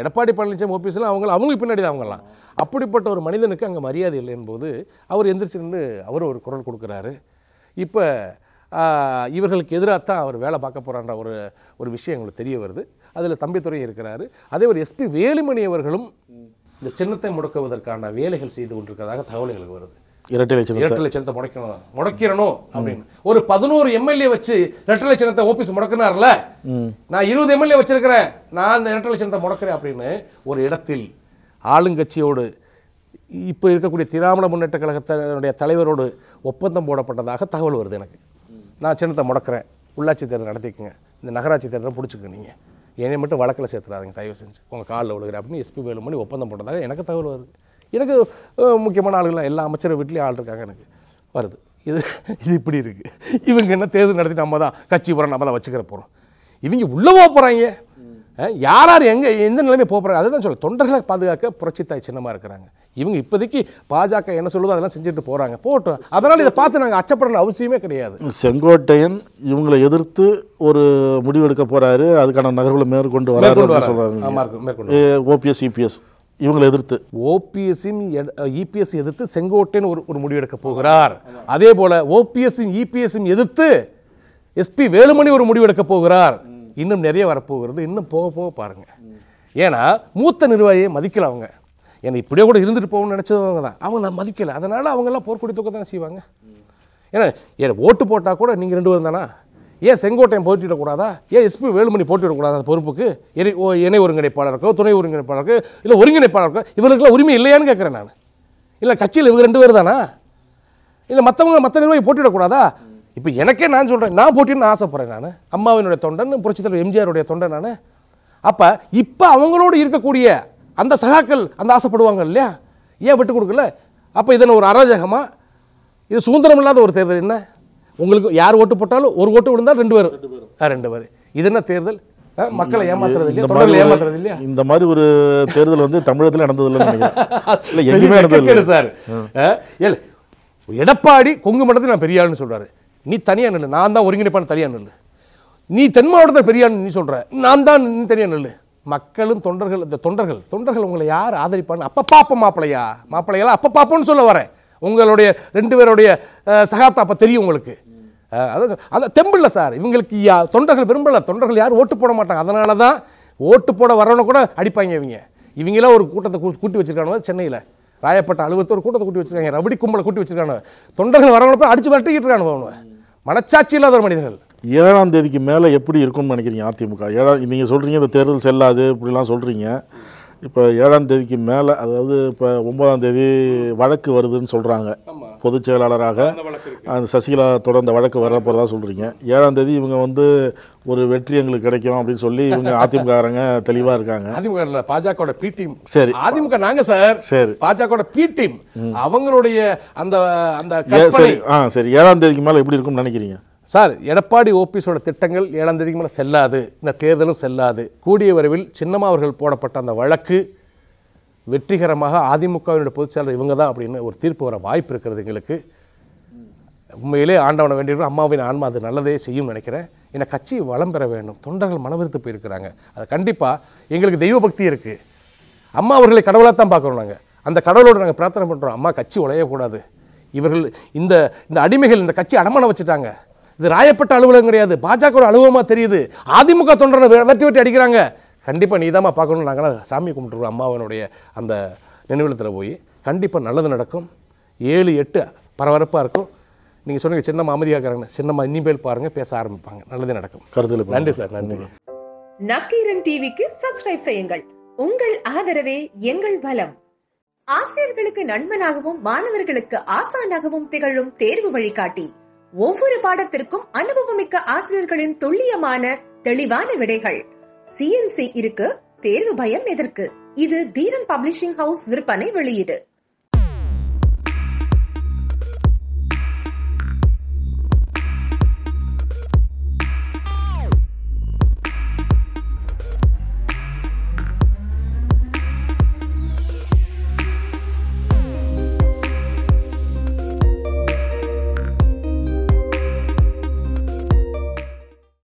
எடப்பாடி பழனிசாமி ஓபிஸ்லாம் அவங்க அவங்களுக்கு பின்னாடி தான் அவங்களாம் அப்படிப்பட்ட ஒரு மனிதனுக்கு அங்கே மரியாதை இல்லை என்போது அவர் எந்திரிச்சு நின்று அவர் ஒரு குரல் கொடுக்குறாரு இப்போ இவர்களுக்கு எதிராக தான் அவர் வேலை பார்க்க போகிறான்ற ஒரு ஒரு விஷயம் எங்களுக்கு தெரிய வருது அதில் தம்பித்துறையும் இருக்கிறாரு அதே ஒரு எஸ்பி வேலுமணி அவர்களும் இந்த சின்னத்தை முடக்குவதற்கான வேலைகள் செய்து கொண்டிருக்கிறதாக தகவல் எங்களுக்கு வருது இரட்டை சின்னத்தை முடக்கணும் முடக்கிறணும் அப்படின்னு ஒரு பதினோரு எம்எல்ஏ வச்சு இரட்டை சின்னத்தை ஓபிஎஸ் முடக்கினார்ல நான் இருபது எம்எல்ஏ வச்சிருக்கிறேன் நான் அந்த இரட்டை சின்னத்தை முடக்கிறேன் அப்படின்னு ஒரு இடத்தில் ஆளுங்கட்சியோடு இப்போ இருக்கக்கூடிய திராவிட முன்னேற்ற கழகத்தினுடைய தலைவரோடு ஒப்பந்தம் போடப்பட்டதாக தகவல் வருது எனக்கு நான் சின்னத்தை முடக்கிறேன் உள்ளாட்சி தேர்தல் நடத்திக்கங்க இந்த நகராட்சி தேர்தலை பிடிச்சிக்க நீங்கள் என்னை மட்டும் வழக்கில் சேர்த்துறாதீங்க தயவு செஞ்சு உங்கள் காலில் விழுகிற அப்படின்னு எஸ்பி வேலுமணி ஒப்பந்தம் போட்டதாக எனக்கு தகவல் வருது எனக்கு முக்கியமான ஆளுகள் எல்லா அமைச்சரும் வீட்லேயும் ஆள் இருக்காங்க எனக்கு வருது இது இது இப்படி இருக்குது இவங்க என்ன தேர்தல் நடத்தி நம்ம தான் கட்சி போகிறோம் நம்ம தான் வச்சுக்கிற போகிறோம் இவங்க உள்ளே போக போகிறாங்க யார் யார் எங்கே எந்த நிலைமை போக போகிறாங்க அதுதான் சொல்ல தொண்டர்களை பாதுகாக்க புரட்சித்தாய் சின்னமாக இருக்கிறாங்க இவங்க இப்போதைக்கு பாஜக என்ன சொல்லுதோ அதெல்லாம் செஞ்சுட்டு போகிறாங்க போட்டோம் அதனால் இதை பார்த்து நாங்கள் அச்சப்படல அவசியமே கிடையாது செங்கோட்டையன் இவங்களை எதிர்த்து ஒரு முடிவெடுக்க போகிறாரு அதுக்கான நகர்களை மேற்கொண்டு வர சொல்கிறாங்க ஓபிஎஸ் இபிஎஸ் இவங்களை எதிர்த்து ஓபிஎஸ்ஸின் இபிஎஸ் எதிர்த்து செங்கோட்டையன் ஒரு ஒரு முடிவெடுக்க போகிறார் அதே போல் ஓபிஎஸ்ஸும் இபிஎஸ்ஸும் எதிர்த்து எஸ்பி வேலுமணி ஒரு முடிவெடுக்க போகிறார் இன்னும் நிறைய வரப்போகிறது இன்னும் போக போக பாருங்கள் ஏன்னா மூத்த நிர்வாகியை மதிக்கல அவங்க என்னை இப்படியே கூட இருந்துட்டு போகணும்னு நினச்சவங்க தான் அவங்க நான் மதிக்கலை அதனால் அவங்கெல்லாம் போர்க்குடி தூக்க தானே செய்வாங்க ஏன்னா ஏன் ஓட்டு போட்டால் கூட நீங்கள் ரெண்டு பேரும் தானா ஏன் செங்கோட்டையன் போட்டிடக்கூடாதா ஏன் எஸ்பி வேலுமணி போட்டிடக்கூடாதா அந்த பொறுப்புக்கு இணை இணை ஒருங்கிணைப்பாளருக்கோ துணை ஒருங்கிணைப்பாளருக்கோ இல்லை ஒருங்கிணைப்பாளருக்கோ இவருக்குலாம் உரிமை இல்லையான்னு கேட்குறேன் நான் இல்லை கட்சியில் இவங்க ரெண்டு பேர் தானா இல்லை மற்றவங்க மற்ற நிர்வாகி போட்டிடக்கூடாதா இப்போ எனக்கே நான் சொல்கிறேன் நான் போட்டின்னு ஆசைப்பட்றேன் நான் அம்மாவினுடைய தொண்டன் புரட்சித்தலைவர் எம்ஜிஆருடைய தொண்டன் நான் அப்போ இப்போ அவங்களோடு இருக்கக்கூடிய அந்த சகாக்கள் அந்த ஆசைப்படுவாங்க இல்லையா ஏன் விட்டு கொடுக்கல அப்போ இதனை ஒரு அராஜகமாக இது சுதந்திரம் இல்லாத ஒரு தேர்தல் என்ன உங்களுக்கு யார் ஓட்டு போட்டாலும் ஒரு ஓட்டு விழுந்தால் ரெண்டு பேர் ரெண்டு பேர் இது என்ன தேர்தல் மக்களை ஏமாத்துறது இல்லையா தொண்டர்களை ஏமாத்துறது இல்லையா இந்த மாதிரி ஒரு தேர்தல் வந்து தமிழகத்தில் நடந்தது இல்லை எங்கேயுமே நடந்தது சார் இல்லை எடப்பாடி கொங்கு மண்டலத்தில் நான் பெரியாள்னு சொல்கிறாரு நீ தனியாக நில்லு நான் தான் ஒருங்கிணைப்பான தனியாக நில்லு நீ தென் மாவட்டத்தில் பெரியாள்னு நீ சொல்கிற நான் தான் நீ தனியாக நில்லு மக்களும் தொண்டர்கள் இந்த தொண்டர்கள் தொண்டர்கள் உங்களை யார் ஆதரிப்பாங்க அப்போ பார்ப்போம் மாப்பிள்ளையா மாப்பிள்ளையெல்லாம் அப்போ பார்ப்போம்னு சொல்ல வரேன் உங்களுடைய ரெண்டு பேருடைய சகாத்தா அப்போ தெரியும் உங்களுக்கு அதான் அந்த தெம்பிள்ள சார் இவங்களுக்கு யா தொண்டர்கள் விரும்பலை தொண்டர்கள் யாரும் ஓட்டு போட மாட்டாங்க அதனால தான் ஓட்டு போட வரவனை கூட அடிப்பாங்க இவங்க இவங்களாம் ஒரு கூட்டத்தை கூட்டி வச்சுருக்காங்க சென்னையில் ராயப்பட்ட அலுவலத்தோர் கூட்டத்தை கூட்டி வச்சுருக்காங்க ரபடி கும்பலை கூட்டி வச்சுருக்காங்க தொண்டர்கள் வரவனை போய் அடித்து விரட்டிக்கிட்டு இருக்கானுவ அவனுவ மனச்சாட்சி இல்லாத ஒரு மனிதர்கள் ஏழாம் தேதிக்கு மேலே எப்படி இருக்கும்னு நினைக்கிறீங்க அதிமுக ஏழாம் நீங்கள் சொல்கிறீங்க இந்த தேர்தல் செல்லாது இப்படிலாம் சொல்கிறீங்க இப்போ ஏழாம் தேதிக்கு மேலே அதாவது இப்போ ஒன்பதாம் தேதி வழக்கு வருதுன்னு சொல்கிறாங்க பொதுச் செயலாளராக அந்த சசிகலா தொடர்ந்த வழக்கு வர போகிறதா சொல்கிறீங்க ஏழாம் தேதி இவங்க வந்து ஒரு வெற்றி எங்களுக்கு கிடைக்கும் அப்படின்னு சொல்லி இவங்க அதிமுககாரங்க தெளிவாக இருக்காங்க அதிமுக இல்லை பாஜகவோட பி டீம் சரி அதிமுக நாங்கள் சார் சரி பாஜகவோட பி டீம் அவங்களுடைய அந்த அந்த சரி ஆ சரி ஏழாம் தேதிக்கு மேலே எப்படி இருக்கும்னு நினைக்கிறீங்க சார் எடப்பாடி ஓபிஎஸோட திட்டங்கள் ஏழாம் தேதிக்கு மேலே செல்லாது இந்த தேர்தலும் செல்லாது கூடிய வரைவில் சின்னம்மா அவர்கள் போடப்பட்ட அந்த வழக்கு வெற்றிகரமாக அதிமுகவினுடைய பொதுச்செயலர் இவங்க தான் அப்படின்னு ஒரு தீர்ப்பு வர வாய்ப்பு இருக்கிறது எங்களுக்கு உண்மையிலே ஆண்டவனை வேண்டியிருக்கும் அம்மாவின் ஆன்மா அது நல்லதே செய்யும் நினைக்கிறேன் என்னை கட்சி வளம் பெற வேண்டும் தொண்டர்கள் மனவிருத்து போயிருக்கிறாங்க அது கண்டிப்பாக எங்களுக்கு தெய்வ பக்தி இருக்குது அம்மா அவர்களை கடவுளாக தான் பார்க்குறோம் நாங்கள் அந்த கடவுளோடு நாங்கள் பிரார்த்தனை பண்ணுறோம் அம்மா கட்சி உழையக்கூடாது இவர்கள் இந்த இந்த அடிமைகள் இந்த கட்சி அடமான வச்சுட்டாங்க இது ராயப்பட்ட அலுவலகம் கிடையாது பாஜக அலுவலமாக தெரியுது அதிமுக தொண்டரை வெட்டி வெட்டி அடிக்கிறாங்க கண்டிப்பாக நீ தான் பார்க்கணும் நாங்களாம் சாமி கும்பிட்டுருவோம் அம்மாவனுடைய அந்த நினைவுலத்தில் போய் கண்டிப்பாக நல்லது நடக்கும் ஏழு எட்டு பரபரப்பாக இருக்கும் நீங்கள் சொன்னீங்க சின்னம்மா அமைதியாக்குறாங்க சின்னம்மா இனிமேல் பாருங்கள் பேச ஆரம்பிப்பாங்க நல்லது நடக்கும் கருதல் நன்றி சார் நன்றி நக்கீரன் டிவிக்கு சப்ஸ்கிரைப் செய்யுங்கள் உங்கள் ஆதரவே எங்கள் பலம் ஆசிரியர்களுக்கு நண்பனாகவும் மாணவர்களுக்கு ஆசானாகவும் திகழும் தேர்வு வழிகாட்டி ஒவ்வொரு பாடத்திற்கும் அனுபவமிக்க ஆசிரியர்களின் துல்லியமான தெளிவான விடைகள் சிஎன்சி இருக்கு தேர்வு பயம் எதற்கு இது தீரன் பப்ளிஷிங் ஹவுஸ் விற்பனை வெளியீடு